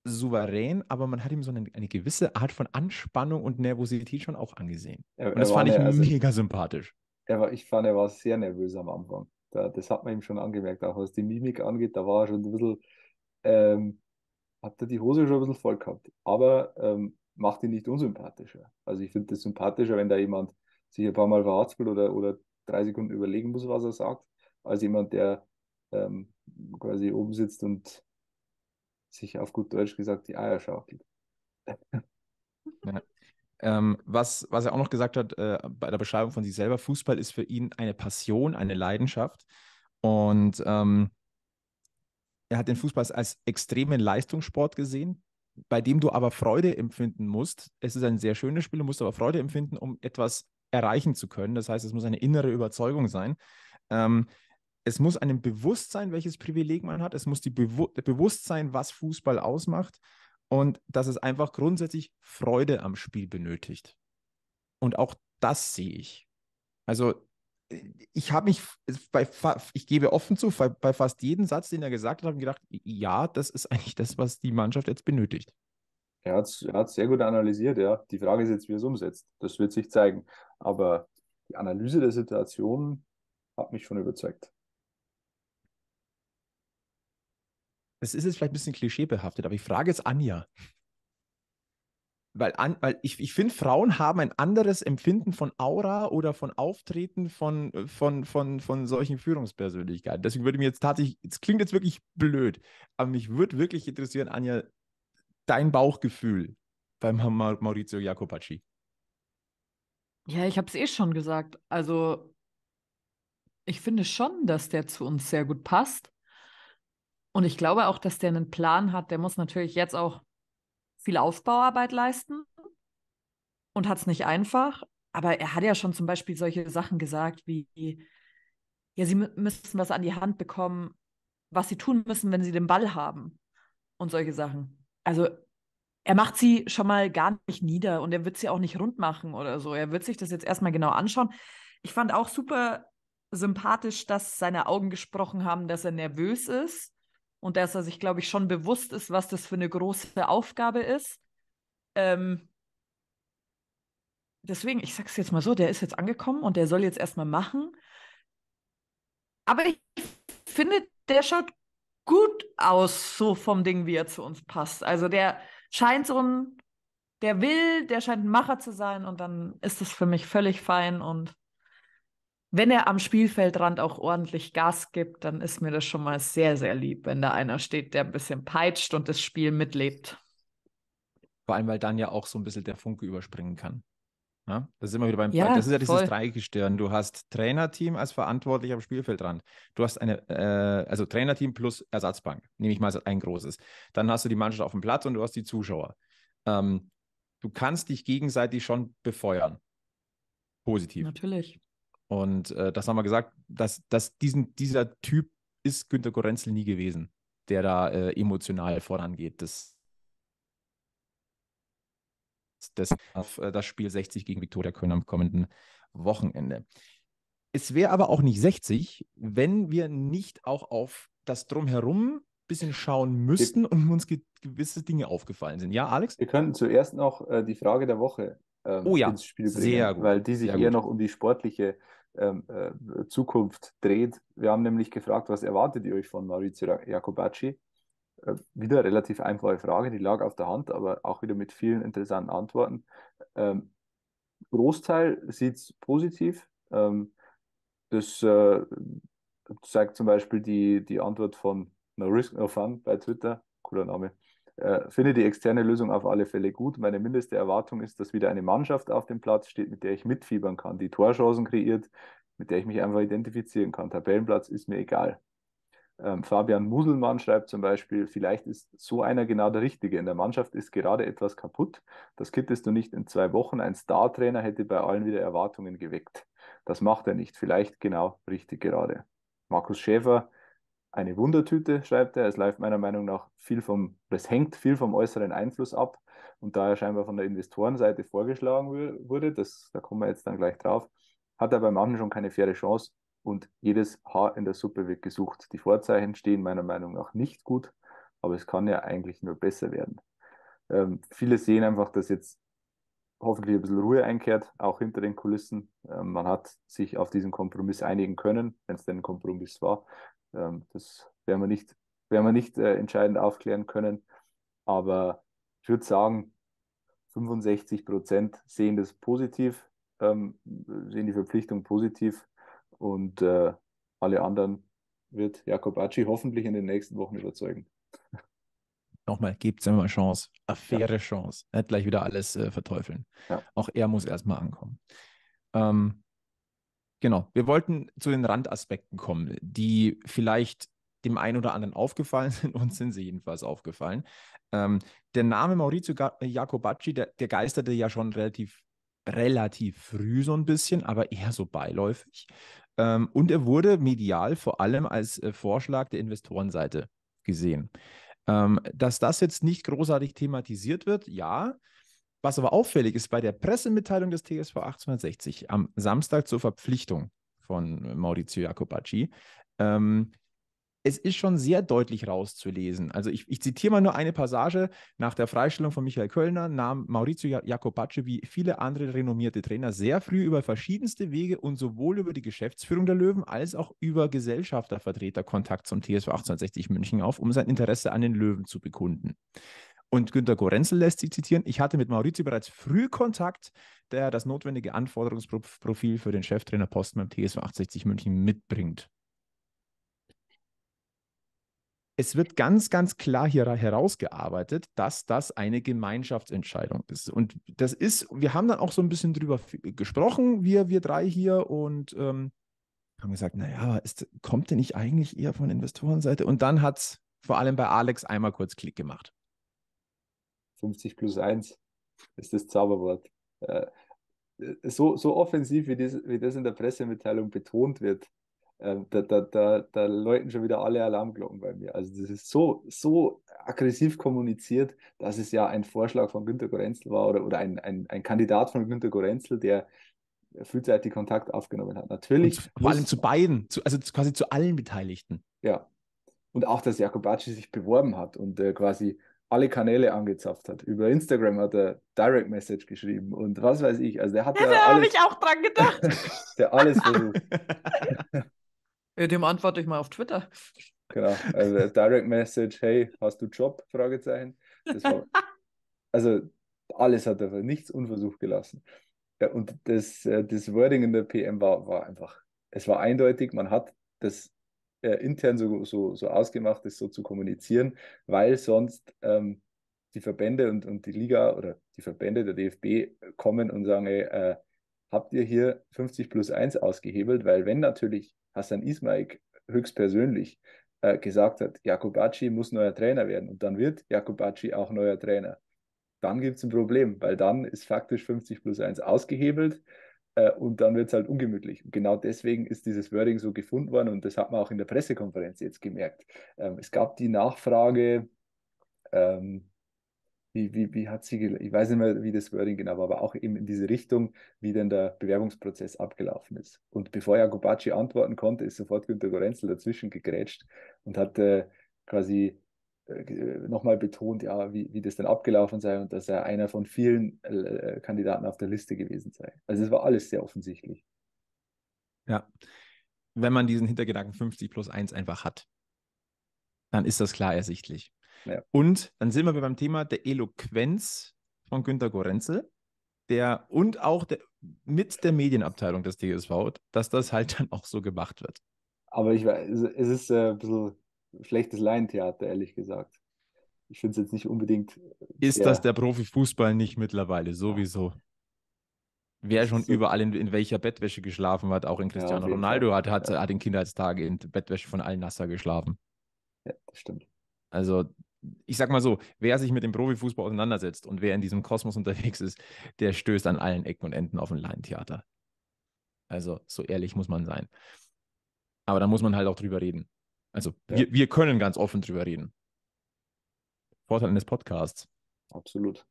souverän, aber man hat ihm so eine, eine gewisse Art von Anspannung und Nervosität schon auch angesehen. Er, und das fand ich ne, also, mega sympathisch. Er war, ich fand, er war sehr nervös am Anfang. Da, das hat man ihm schon angemerkt, auch was die Mimik angeht. Da war er schon ein bisschen. Ähm, habt ihr die Hose schon ein bisschen voll gehabt. Aber ähm, macht ihn nicht unsympathischer. Also ich finde es sympathischer, wenn da jemand sich ein paar Mal verhaspelt oder, oder drei Sekunden überlegen muss, was er sagt, als jemand, der ähm, quasi oben sitzt und sich auf gut Deutsch gesagt die Eier schaukelt. Ähm, was, was er auch noch gesagt hat äh, bei der Beschreibung von sich selber, Fußball ist für ihn eine Passion, eine Leidenschaft. Und ähm, er hat den Fußball als extremen Leistungssport gesehen, bei dem du aber Freude empfinden musst. Es ist ein sehr schönes Spiel, du musst aber Freude empfinden, um etwas erreichen zu können. Das heißt, es muss eine innere Überzeugung sein. Ähm, es muss einem bewusst sein, welches Privileg man hat. Es muss die Bewu bewusst sein, was Fußball ausmacht und dass es einfach grundsätzlich Freude am Spiel benötigt. Und auch das sehe ich. Also ich habe mich bei, ich gebe offen zu, bei fast jedem Satz, den er gesagt hat, habe ich gedacht, ja, das ist eigentlich das, was die Mannschaft jetzt benötigt. Er hat es sehr gut analysiert, ja. Die Frage ist jetzt, wie er es umsetzt. Das wird sich zeigen. Aber die Analyse der Situation hat mich schon überzeugt. Es ist jetzt vielleicht ein bisschen klischeebehaftet, aber ich frage jetzt Anja weil, an, weil ich, ich finde, Frauen haben ein anderes Empfinden von Aura oder von Auftreten von, von, von, von solchen Führungspersönlichkeiten. Deswegen würde mir jetzt tatsächlich, es klingt jetzt wirklich blöd, aber mich würde wirklich interessieren, Anja, dein Bauchgefühl beim Maurizio Jacopacci. Ja, ich habe es eh schon gesagt. Also, ich finde schon, dass der zu uns sehr gut passt. Und ich glaube auch, dass der einen Plan hat. Der muss natürlich jetzt auch viel Aufbauarbeit leisten und hat es nicht einfach. Aber er hat ja schon zum Beispiel solche Sachen gesagt wie, ja, sie müssen was an die Hand bekommen, was sie tun müssen, wenn sie den Ball haben und solche Sachen. Also er macht sie schon mal gar nicht nieder und er wird sie auch nicht rund machen oder so. Er wird sich das jetzt erstmal genau anschauen. Ich fand auch super sympathisch, dass seine Augen gesprochen haben, dass er nervös ist und dass er sich, glaube ich, schon bewusst ist, was das für eine große Aufgabe ist. Ähm, deswegen, ich sage es jetzt mal so, der ist jetzt angekommen und der soll jetzt erstmal machen. Aber ich finde, der schaut gut aus, so vom Ding, wie er zu uns passt. Also der scheint so ein, der will, der scheint ein Macher zu sein und dann ist das für mich völlig fein und wenn er am Spielfeldrand auch ordentlich Gas gibt, dann ist mir das schon mal sehr, sehr lieb, wenn da einer steht, der ein bisschen peitscht und das Spiel mitlebt. Vor allem, weil dann ja auch so ein bisschen der Funke überspringen kann. Ja? Ne? Das ist immer wieder beim ja, Das ist ja dieses Dreigestirn. Du hast Trainerteam als verantwortlich am Spielfeldrand. Du hast eine, äh, also Trainerteam plus Ersatzbank, nehme ich mal ein großes. Dann hast du die Mannschaft auf dem Platz und du hast die Zuschauer. Ähm, du kannst dich gegenseitig schon befeuern. Positiv. Natürlich. Und äh, das haben wir gesagt, dass, dass diesen, dieser Typ ist Günter Gorenzel nie gewesen, der da äh, emotional vorangeht. Das, das, auf äh, das Spiel 60 gegen Viktoria Köln am kommenden Wochenende. Es wäre aber auch nicht 60, wenn wir nicht auch auf das Drumherum ein bisschen schauen müssten und uns gewisse Dinge aufgefallen sind. Ja, Alex? Wir könnten zuerst noch äh, die Frage der Woche ähm, oh ja, ins Spiel bringen, weil die sich sehr eher gut. noch um die sportliche ähm, äh, Zukunft dreht. Wir haben nämlich gefragt, was erwartet ihr euch von Maurizio Jacobacci? Äh, wieder relativ einfache Frage, die lag auf der Hand, aber auch wieder mit vielen interessanten Antworten. Ähm, Großteil sieht es positiv. Ähm, das äh, zeigt zum Beispiel die, die Antwort von No Risk, No Fun bei Twitter. Cooler Name äh, finde die externe Lösung auf alle Fälle gut. Meine mindeste Erwartung ist, dass wieder eine Mannschaft auf dem Platz steht, mit der ich mitfiebern kann, die Torchancen kreiert, mit der ich mich einfach identifizieren kann. Tabellenplatz ist mir egal. Ähm, Fabian Muselmann schreibt zum Beispiel, vielleicht ist so einer genau der Richtige. In der Mannschaft ist gerade etwas kaputt. Das kittest du nicht in zwei Wochen. Ein Star-Trainer hätte bei allen wieder Erwartungen geweckt. Das macht er nicht. Vielleicht genau richtig gerade. Markus Schäfer eine Wundertüte, schreibt er. Es läuft meiner Meinung nach viel vom, das hängt viel vom äußeren Einfluss ab. Und da er scheinbar von der Investorenseite vorgeschlagen wurde, das, da kommen wir jetzt dann gleich drauf, hat er beim Machen schon keine faire Chance und jedes Haar in der Suppe wird gesucht. Die Vorzeichen stehen meiner Meinung nach nicht gut, aber es kann ja eigentlich nur besser werden. Ähm, viele sehen einfach, dass jetzt hoffentlich ein bisschen Ruhe einkehrt, auch hinter den Kulissen. Ähm, man hat sich auf diesen Kompromiss einigen können, wenn es denn ein Kompromiss war. Ähm, das werden wir nicht, werden wir nicht äh, entscheidend aufklären können. Aber ich würde sagen, 65 Prozent sehen das positiv, ähm, sehen die Verpflichtung positiv und äh, alle anderen wird Jakob Acci hoffentlich in den nächsten Wochen überzeugen nochmal, gebt es immer Chance, eine faire ja. Chance. Nicht gleich wieder alles äh, verteufeln. Ja. Auch er muss erstmal ankommen. Ähm, genau, wir wollten zu den Randaspekten kommen, die vielleicht dem einen oder anderen aufgefallen sind, uns sind sie jedenfalls aufgefallen. Ähm, der Name Maurizio äh, Jacobacci, der, der geisterte ja schon relativ, relativ früh so ein bisschen, aber eher so beiläufig. Ähm, und er wurde medial vor allem als äh, Vorschlag der Investorenseite gesehen. Ähm, dass das jetzt nicht großartig thematisiert wird, ja. Was aber auffällig ist, bei der Pressemitteilung des TSV 1860 am Samstag zur Verpflichtung von Maurizio Jacobacci, ähm, es ist schon sehr deutlich rauszulesen. Also ich, ich, zitiere mal nur eine Passage. Nach der Freistellung von Michael Kölner nahm Maurizio Jacopacci wie viele andere renommierte Trainer sehr früh über verschiedenste Wege und sowohl über die Geschäftsführung der Löwen als auch über Gesellschaftervertreter Kontakt zum TSV 1860 München auf, um sein Interesse an den Löwen zu bekunden. Und Günter Gorenzel lässt sich zitieren, ich hatte mit Maurizio bereits früh Kontakt, der das notwendige Anforderungsprofil für den Cheftrainerposten beim TSV 1860 München mitbringt es wird ganz, ganz klar hier herausgearbeitet, dass das eine Gemeinschaftsentscheidung ist. Und das ist, wir haben dann auch so ein bisschen drüber gesprochen, wir, wir drei hier, und ähm, haben gesagt, naja, ist, kommt denn nicht eigentlich eher von Investorenseite? Und dann hat es vor allem bei Alex einmal kurz Klick gemacht. 50 plus 1 ist das Zauberwort. Äh, so, so offensiv, wie das, wie das in der Pressemitteilung betont wird, ähm, da, da, da, da läuten schon wieder alle Alarmglocken bei mir. Also das ist so, so aggressiv kommuniziert, dass es ja ein Vorschlag von Günter Gorenzel war oder, oder ein, ein, ein Kandidat von Günter Gorenzel, der frühzeitig Kontakt aufgenommen hat. Natürlich. Zu, vor allem zu beiden, zu, also quasi zu allen Beteiligten. Ja. Und auch, dass Jakobacci sich beworben hat und äh, quasi alle Kanäle angezapft hat. Über Instagram hat er Direct Message geschrieben und was weiß ich. Also der hat ja, da habe ich auch dran gedacht. der alles versucht. Ja, äh, dem antworte ich mal auf Twitter. Genau, also äh, Direct Message, hey, hast du Job? Fragezeichen. War, also alles hat er, nichts unversucht gelassen. und das, äh, das Wording in der PM war, war einfach, es war eindeutig, man hat das intern so, so, so ausgemacht, das so zu kommunizieren, weil sonst ähm, die Verbände und, und die Liga oder die Verbände der DFB kommen und sagen, ey, äh, habt ihr hier 50 plus 1 ausgehebelt, weil wenn natürlich Hassan Ismail höchstpersönlich äh, gesagt hat, Jakobacci muss neuer Trainer werden und dann wird Jakobacci auch neuer Trainer. Dann gibt es ein Problem, weil dann ist faktisch 50 plus 1 ausgehebelt äh, und dann wird es halt ungemütlich. Und genau deswegen ist dieses Wording so gefunden worden und das hat man auch in der Pressekonferenz jetzt gemerkt. Ähm, es gab die Nachfrage, ähm, wie, wie, wie hat sie, ich weiß nicht mehr, wie das Wording genau war, aber auch eben in diese Richtung, wie denn der Bewerbungsprozess abgelaufen ist. Und bevor Jakobacci antworten konnte, ist sofort Günter Gorenzel dazwischen gegrätscht und hat äh, quasi äh, äh, nochmal betont, ja, wie, wie das dann abgelaufen sei und dass er einer von vielen äh, äh, Kandidaten auf der Liste gewesen sei. Also es war alles sehr offensichtlich. Ja, wenn man diesen Hintergedanken 50 plus 1 einfach hat, dann ist das klar ersichtlich. Ja. Und dann sind wir beim Thema der Eloquenz von Günter Gorenzel, der und auch der, mit der Medienabteilung des DSV, dass das halt dann auch so gemacht wird. Aber ich weiß, es ist äh, ein bisschen schlechtes Laientheater, ehrlich gesagt. Ich finde es jetzt nicht unbedingt. Äh, ist der, das der Profifußball nicht mittlerweile? Sowieso. Wer schon so. überall in, in, welcher Bettwäsche geschlafen hat, auch in Cristiano ja, Ronaldo hat, hat, ja. hat in Kindheitstagen in Bettwäsche von Al Nasser geschlafen. Ja, das stimmt. Also ich sag mal so, wer sich mit dem Profifußball auseinandersetzt und wer in diesem Kosmos unterwegs ist, der stößt an allen Ecken und Enden auf ein Laientheater. Also so ehrlich muss man sein. Aber da muss man halt auch drüber reden. Also ja. wir, wir können ganz offen drüber reden. Vorteil eines Podcasts. Absolut.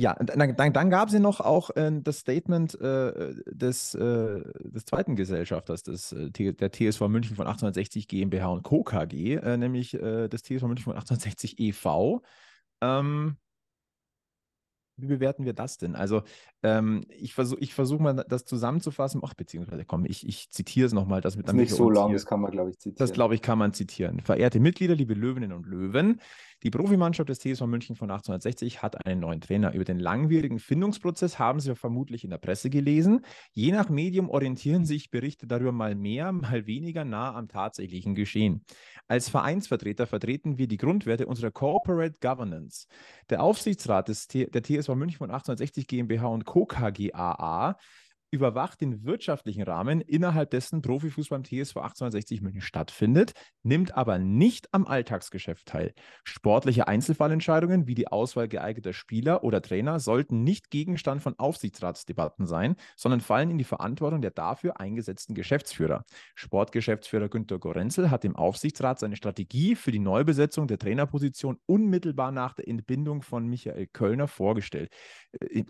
Ja, dann, dann, dann gab es ja noch auch äh, das Statement äh, des, äh, des zweiten Gesellschafters, des, äh, der TSV München von 1860 GmbH und Co. KG, äh, nämlich äh, des TSV München von 1860 e.V. Ähm, wie bewerten wir das denn? Also ähm, ich versuche ich versuch mal das zusammenzufassen. Ach, beziehungsweise komm, ich, ich zitiere es nochmal. das ist nicht so lang, das kann man, glaube ich, zitieren. Das, glaube ich, kann man zitieren. Verehrte Mitglieder, liebe Löwinnen und Löwen, die Profimannschaft des TSV München von 1860 hat einen neuen Trainer. Über den langwierigen Findungsprozess haben Sie vermutlich in der Presse gelesen. Je nach Medium orientieren sich Berichte darüber mal mehr, mal weniger nah am tatsächlichen Geschehen. Als Vereinsvertreter vertreten wir die Grundwerte unserer Corporate Governance. Der Aufsichtsrat des der TSV München von 1860 GmbH und Co. KGAA überwacht den wirtschaftlichen Rahmen, innerhalb dessen Profifußball im TSV 1860 München stattfindet, nimmt aber nicht am Alltagsgeschäft teil. Sportliche Einzelfallentscheidungen wie die Auswahl geeigneter Spieler oder Trainer sollten nicht Gegenstand von Aufsichtsratsdebatten sein, sondern fallen in die Verantwortung der dafür eingesetzten Geschäftsführer. Sportgeschäftsführer Günter Gorenzel hat dem Aufsichtsrat seine Strategie für die Neubesetzung der Trainerposition unmittelbar nach der Entbindung von Michael Kölner vorgestellt. Äh,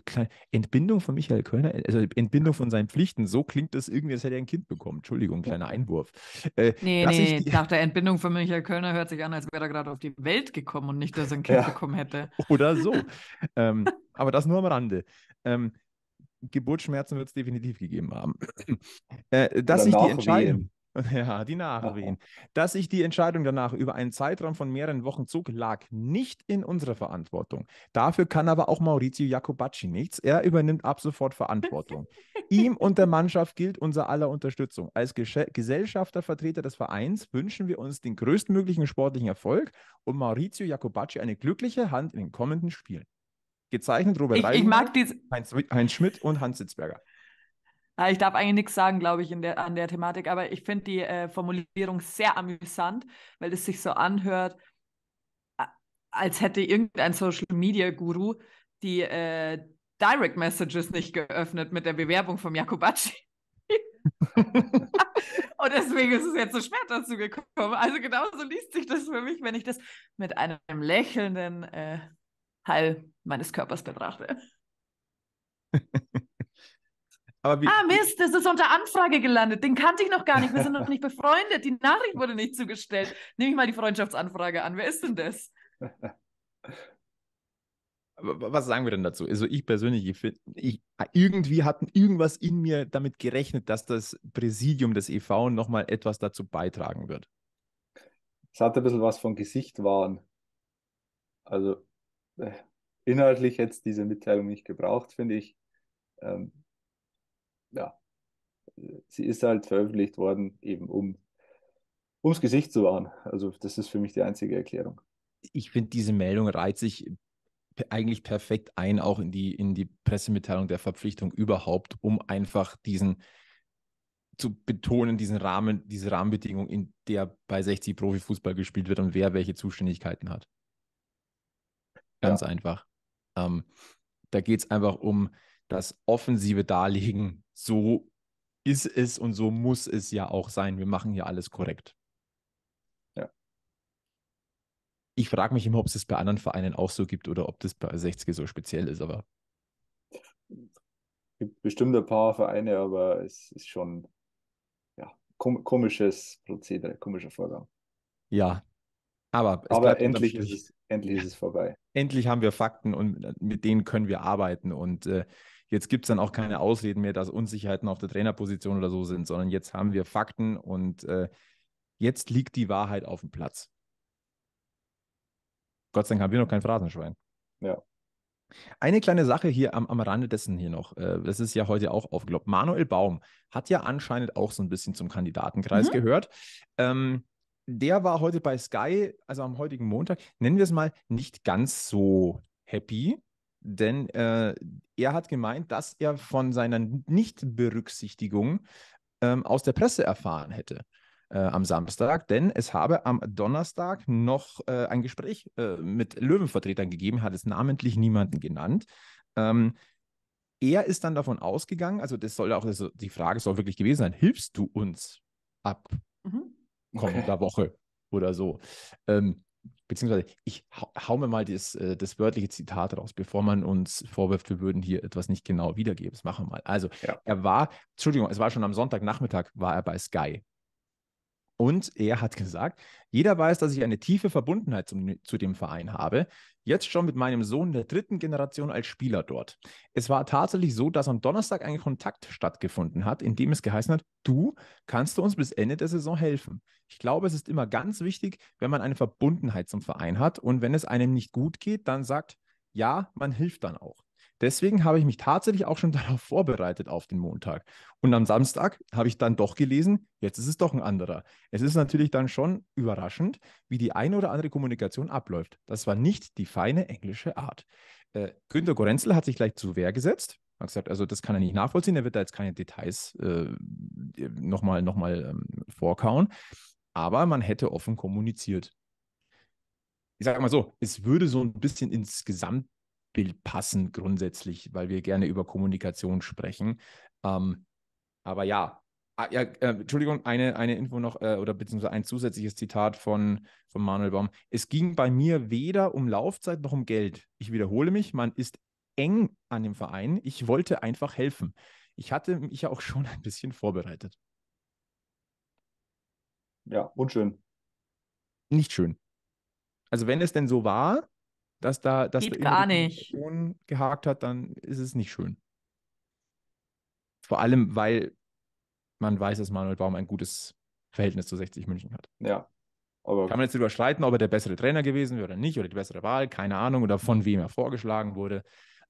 Entbindung von Michael Kölner, also Entbindung Erfüllung von seinen Pflichten. So klingt das irgendwie, als hätte er ein Kind bekommen. Entschuldigung, kleiner Einwurf. Äh, nee, nee, die... nach der Entbindung von Michael Kölner hört sich an, als wäre er gerade auf die Welt gekommen und nicht, dass er ein Kind ja. bekommen hätte. Oder so. ähm, aber das nur am Rande. Ähm, Geburtsschmerzen wird es definitiv gegeben haben. äh, dass sich die Entscheidung. Ja, die ah, Nachwehen. Oh. Dass sich die Entscheidung danach über einen Zeitraum von mehreren Wochen zog, lag nicht in unserer Verantwortung. Dafür kann aber auch Maurizio Jacobacci nichts. Er übernimmt ab sofort Verantwortung. Ihm und der Mannschaft gilt unser aller Unterstützung. Als Ges Gesellschaftervertreter des Vereins wünschen wir uns den größtmöglichen sportlichen Erfolg und Maurizio Jacobacci eine glückliche Hand in den kommenden Spielen. Gezeichnet Robert ich, Reich, ich Heinz, Heinz Schmidt und Hans Sitzberger. Ah, ich darf eigentlich nichts sagen, glaube ich, der, an der Thematik, aber ich finde die äh, Formulierung sehr amüsant, weil es sich so anhört, als hätte irgendein Social Media Guru die äh, Direct Messages nicht geöffnet mit der Bewerbung von Jakobacci. und deswegen ist es jetzt so schwer dazu gekommen. Also genauso liest sich das für mich, wenn ich das mit einem lächelnden äh, Teil meines Körpers betrachte. Aber wie, ah, Mist, das ist unter Anfrage gelandet. Den kannte ich noch gar nicht. Wir sind noch nicht befreundet. Die Nachricht wurde nicht zugestellt. Nehme ich mal die Freundschaftsanfrage an. Wer ist denn das? Was sagen wir denn dazu? Also ich persönlich, ich find, ich, ah, irgendwie hatten irgendwas in mir damit gerechnet, dass das Präsidium des EV nochmal etwas dazu beitragen wird. Es hat ein bisschen was von Gesicht waren. Also äh, inhaltlich jetzt diese Mitteilung nicht gebraucht, finde ich. Ähm, ja, sie ist halt veröffentlicht worden, eben um ums Gesicht zu wahren. Also das ist für mich die einzige Erklärung. Ich finde, diese Meldung reiht sich eigentlich perfekt ein, auch in die, in die Pressemitteilung der Verpflichtung überhaupt, um einfach diesen zu betonen, diesen Rahmen, diese Rahmenbedingung, in der bei 60 Profifußball gespielt wird und wer welche Zuständigkeiten hat. Ganz ja. einfach. Ähm, da geht es einfach um das offensive Darlegen so ist es und so muss es ja auch sein. Wir machen hier alles korrekt. Ja. Ich frage mich immer, ob es das bei anderen Vereinen auch so gibt oder ob das bei 60 so speziell ist, aber. Es gibt bestimmt ein paar Vereine, aber es ist schon ja, komisches Prozedere, komischer Vorgang. Ja. Aber, es aber endlich, ist es, endlich ist es vorbei. Endlich haben wir Fakten und äh, mit denen können wir arbeiten und äh, jetzt gibt es dann auch keine Ausreden mehr, dass Unsicherheiten auf der Trainerposition oder so sind, sondern jetzt haben wir Fakten und äh, jetzt liegt die Wahrheit auf dem Platz. Gott sei Dank haben wir noch kein Phrasenschwein. Ja. Eine kleine Sache hier am, am Rande dessen hier noch. Äh, das ist ja heute auch aufgelobt. Manuel Baum hat ja anscheinend auch so ein bisschen zum Kandidatenkreis mhm. gehört. Ähm, der war heute bei Sky, also am heutigen Montag, nennen wir es mal, nicht ganz so happy denn äh, er hat gemeint, dass er von seiner Nichtberücksichtigung ähm, aus der Presse erfahren hätte äh, am Samstag, denn es habe am Donnerstag noch äh, ein Gespräch äh, mit Löwenvertretern gegeben, hat es namentlich niemanden genannt. Ähm, er ist dann davon ausgegangen, also das soll auch, also die Frage soll wirklich gewesen sein, hilfst du uns ab mhm. kommender Woche oder so? Ähm, beziehungsweise ich hau mir mal das, äh, das wörtliche Zitat raus, bevor man uns vorwirft, wir würden hier etwas nicht genau wiedergeben. Das machen wir mal. Also, ja. er war, Entschuldigung, es war schon am Sonntagnachmittag, war er bei Sky. Und er hat gesagt, jeder weiß, dass ich eine tiefe Verbundenheit zum, zu dem Verein habe. Jetzt schon mit meinem Sohn der dritten Generation als Spieler dort. Es war tatsächlich so, dass am Donnerstag ein Kontakt stattgefunden hat, in dem es geheißen hat, du kannst du uns bis Ende der Saison helfen. Ich glaube, es ist immer ganz wichtig, wenn man eine Verbundenheit zum Verein hat und wenn es einem nicht gut geht, dann sagt, ja, man hilft dann auch. Deswegen habe ich mich tatsächlich auch schon darauf vorbereitet auf den Montag. Und am Samstag habe ich dann doch gelesen, jetzt ist es doch ein anderer. Es ist natürlich dann schon überraschend, wie die eine oder andere Kommunikation abläuft. Das war nicht die feine englische Art. Äh, Günter Gorenzel hat sich gleich zu Wehr gesetzt. Er hat gesagt, also das kann er nicht nachvollziehen, er wird da jetzt keine Details äh, nochmal noch mal, ähm, vorkauen. Aber man hätte offen kommuniziert ich sage mal so, es würde so ein bisschen ins Gesamt, Bild passen grundsätzlich, weil wir gerne über Kommunikation sprechen. Ähm, aber ja, ah, ja äh, Entschuldigung, eine, eine Info noch äh, oder beziehungsweise ein zusätzliches Zitat von, von Manuel Baum. Es ging bei mir weder um Laufzeit noch um Geld. Ich wiederhole mich, man ist eng an dem Verein. Ich wollte einfach helfen. Ich hatte mich ja auch schon ein bisschen vorbereitet. Ja, unschön. Nicht schön. Also wenn es denn so war, dass da, das Geht gar nicht. gehakt hat, dann ist es nicht schön. Vor allem, weil man weiß, dass Manuel Baum ein gutes Verhältnis zu 60 München hat. Ja. Aber Kann man jetzt darüber streiten, ob er der bessere Trainer gewesen wäre oder nicht, oder die bessere Wahl, keine Ahnung, oder von wem er vorgeschlagen wurde.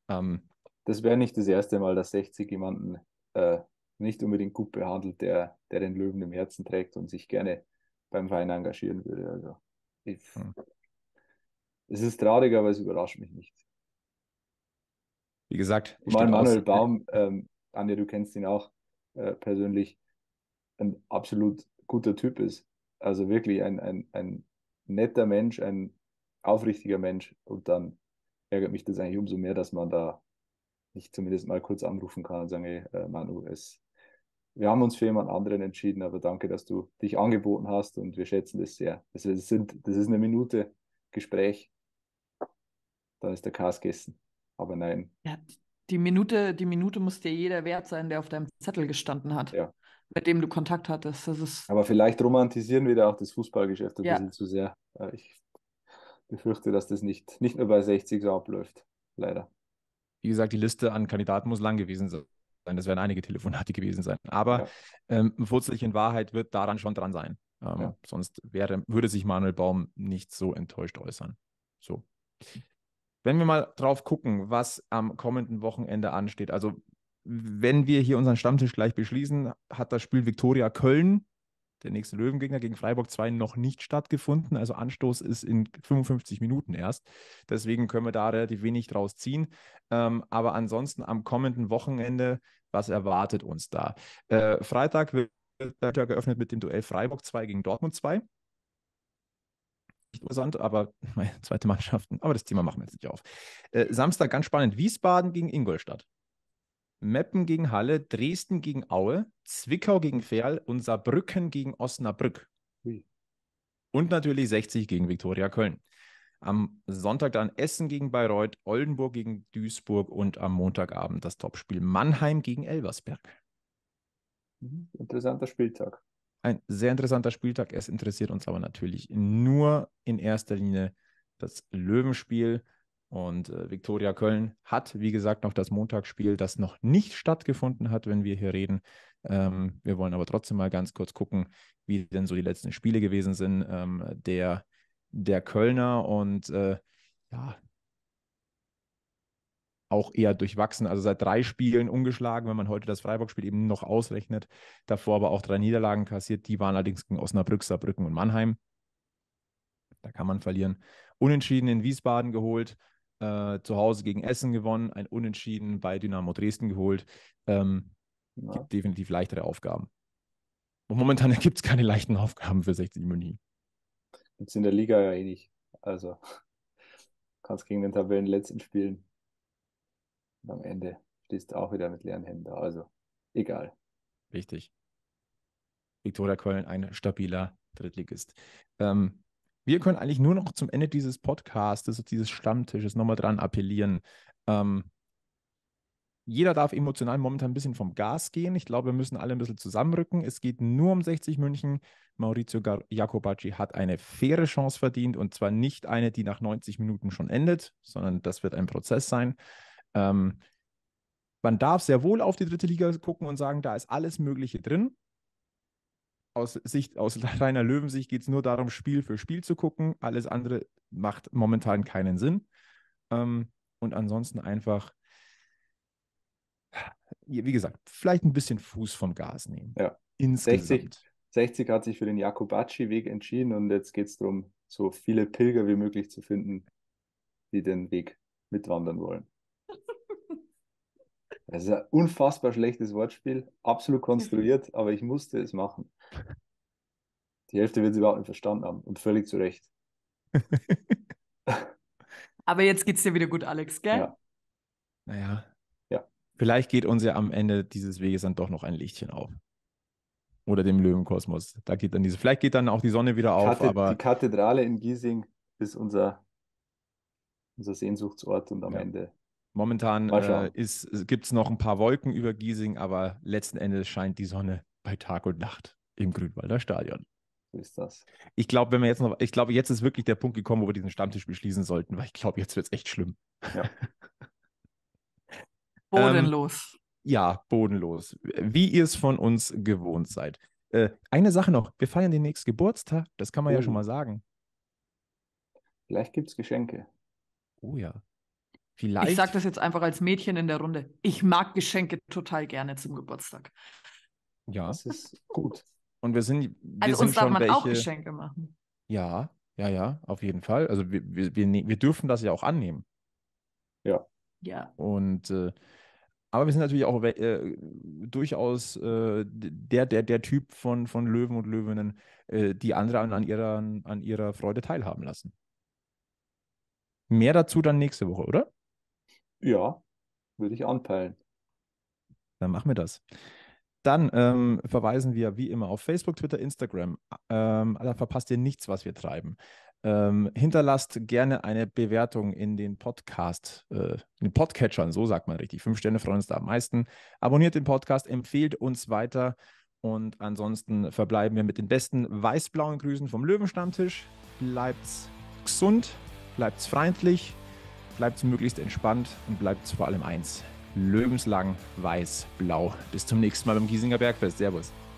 Ähm, das wäre nicht das erste Mal, dass 60 jemanden äh, nicht unbedingt gut behandelt, der, der den Löwen im Herzen trägt und sich gerne beim Verein engagieren würde. Also ich, hm. Es ist traurig, aber es überrascht mich nicht. Wie gesagt, ich mein Manuel aus. Baum, ähm, Anja, du kennst ihn auch äh, persönlich, ein absolut guter Typ ist. Also wirklich ein, ein, ein netter Mensch, ein aufrichtiger Mensch. Und dann ärgert mich das eigentlich umso mehr, dass man da nicht zumindest mal kurz anrufen kann und sagen, hey, äh, Manu, es, wir haben uns für jemand anderen entschieden, aber danke, dass du dich angeboten hast und wir schätzen das sehr. Das, also sind, das ist eine Minute Gespräch da ist der Kars gegessen. Aber nein. Ja, die Minute, die Minute muss dir jeder wert sein, der auf deinem Zettel gestanden hat, ja. mit dem du Kontakt hattest. Das ist Aber vielleicht romantisieren wir da auch das Fußballgeschäft ein ja. bisschen zu sehr. Äh, ich befürchte, dass das nicht, nicht nur bei 60 so abläuft. Leider. Wie gesagt, die Liste an Kandidaten muss lang gewesen sein. Das werden einige Telefonate gewesen sein. Aber ja. ähm, in Wahrheit wird daran schon dran sein. Ähm, ja. Sonst wäre, würde sich Manuel Baum nicht so enttäuscht äußern. So. Wenn wir mal drauf gucken, was am kommenden Wochenende ansteht, also wenn wir hier unseren Stammtisch gleich beschließen, hat das Spiel Viktoria Köln, der nächste Löwengegner gegen Freiburg 2, noch nicht stattgefunden. Also Anstoß ist in 55 Minuten erst. Deswegen können wir da relativ wenig draus ziehen. Ähm, aber ansonsten am kommenden Wochenende, was erwartet uns da? Äh, Freitag wird der Tür geöffnet mit dem Duell Freiburg 2 gegen Dortmund 2 nicht interessant, aber meine zweite Mannschaften. Aber das Thema machen wir jetzt nicht auf. Äh, Samstag ganz spannend: Wiesbaden gegen Ingolstadt. Meppen gegen Halle, Dresden gegen Aue, Zwickau gegen Ferl und Saarbrücken gegen Osnabrück. Ui. Und natürlich 60 gegen Viktoria Köln. Am Sonntag dann Essen gegen Bayreuth, Oldenburg gegen Duisburg und am Montagabend das Topspiel Mannheim gegen Elversberg. Mhm, interessanter Spieltag ein sehr interessanter Spieltag. Es interessiert uns aber natürlich nur in erster Linie das Löwenspiel. Und äh, Viktoria Köln hat, wie gesagt, noch das Montagsspiel, das noch nicht stattgefunden hat, wenn wir hier reden. Ähm, wir wollen aber trotzdem mal ganz kurz gucken, wie denn so die letzten Spiele gewesen sind ähm, der, der Kölner. Und äh, ja, auch eher durchwachsen. Also seit drei Spielen ungeschlagen, wenn man heute das Freiburg-Spiel eben noch ausrechnet. Davor aber auch drei Niederlagen kassiert. Die waren allerdings gegen Osnabrück, Saarbrücken und Mannheim. Da kann man verlieren. Unentschieden in Wiesbaden geholt. Äh, zu Hause gegen Essen gewonnen. Ein Unentschieden bei Dynamo Dresden geholt. Ähm, ja. Gibt definitiv leichtere Aufgaben. Und momentan gibt es keine leichten Aufgaben für 60 München. Gibt es in der Liga ja eh nicht. Also kannst gegen den Tabellenletzten spielen und am Ende stehst du auch wieder mit leeren Händen da. Also egal. Richtig. Viktoria Köln, ein stabiler Drittligist. Ähm, wir können eigentlich nur noch zum Ende dieses Podcasts, dieses Stammtisches nochmal dran appellieren. Ähm, jeder darf emotional momentan ein bisschen vom Gas gehen. Ich glaube, wir müssen alle ein bisschen zusammenrücken. Es geht nur um 60 München. Maurizio Jacobacci hat eine faire Chance verdient und zwar nicht eine, die nach 90 Minuten schon endet, sondern das wird ein Prozess sein. Ähm, man darf sehr wohl auf die dritte Liga gucken und sagen, da ist alles Mögliche drin. Aus Sicht, aus reiner Löwensicht geht es nur darum, Spiel für Spiel zu gucken. Alles andere macht momentan keinen Sinn. Ähm, und ansonsten einfach, wie gesagt, vielleicht ein bisschen Fuß vom Gas nehmen. Ja. Insgesamt. 60, 60 hat sich für den Jakobacci-Weg entschieden und jetzt geht es darum, so viele Pilger wie möglich zu finden, die den Weg mitwandern wollen. Das ist ein unfassbar schlechtes Wortspiel, absolut konstruiert, aber ich musste es machen. Die Hälfte wird es überhaupt nicht verstanden haben und völlig zu Recht. aber jetzt geht es dir wieder gut, Alex, gell? Ja. Naja. Ja. Vielleicht geht uns ja am Ende dieses Weges dann doch noch ein Lichtchen auf. Oder dem Löwenkosmos. Da geht dann diese, vielleicht geht dann auch die Sonne wieder auf, Kathed aber. Die Kathedrale in Giesing ist unser, unser Sehnsuchtsort und am ja. Ende Momentan äh, gibt es noch ein paar Wolken über Giesing, aber letzten Endes scheint die Sonne bei Tag und Nacht im Grünwalder Stadion. So ist das. Ich glaube, wenn wir jetzt noch, ich glaube, jetzt ist wirklich der Punkt gekommen, wo wir diesen Stammtisch beschließen sollten, weil ich glaube, jetzt wird es echt schlimm. Ja. Ähm, bodenlos. Ähm, ja, bodenlos. Wie ihr es von uns gewohnt seid. Äh, eine Sache noch, wir feiern den nächsten Geburtstag, das kann man oh. ja schon mal sagen. Vielleicht gibt es Geschenke. Oh ja. Vielleicht. Ich sage das jetzt einfach als Mädchen in der Runde. Ich mag Geschenke total gerne zum Geburtstag. Ja, das ist gut. Und wir sind. Wir also sind uns schon darf man welche... auch Geschenke machen. Ja, ja, ja, auf jeden Fall. Also wir, wir, wir, ne-, wir dürfen das ja auch annehmen. Ja. Ja. Und äh, aber wir sind natürlich auch äh, durchaus äh, der, der, der Typ von, von Löwen und Löwinnen, äh, die andere an, an, ihrer, an ihrer Freude teilhaben lassen. Mehr dazu dann nächste Woche, oder? Ja, würde ich anpeilen. Dann machen wir das. Dann ähm, verweisen wir wie immer auf Facebook, Twitter, Instagram. Ähm, da verpasst ihr nichts, was wir treiben. Ähm, hinterlasst gerne eine Bewertung in den Podcast, äh, in den Podcatchern, so sagt man richtig. Fünf Sterne freuen uns da am meisten. Abonniert den Podcast, empfehlt uns weiter. Und ansonsten verbleiben wir mit den besten weiß-blauen Grüßen vom Löwenstammtisch. Bleibt's gesund, bleibt's freundlich bleibt möglichst entspannt und bleibt vor allem eins. Löwenslang weiß-blau. Bis zum nächsten Mal beim Giesinger Bergfest. Servus.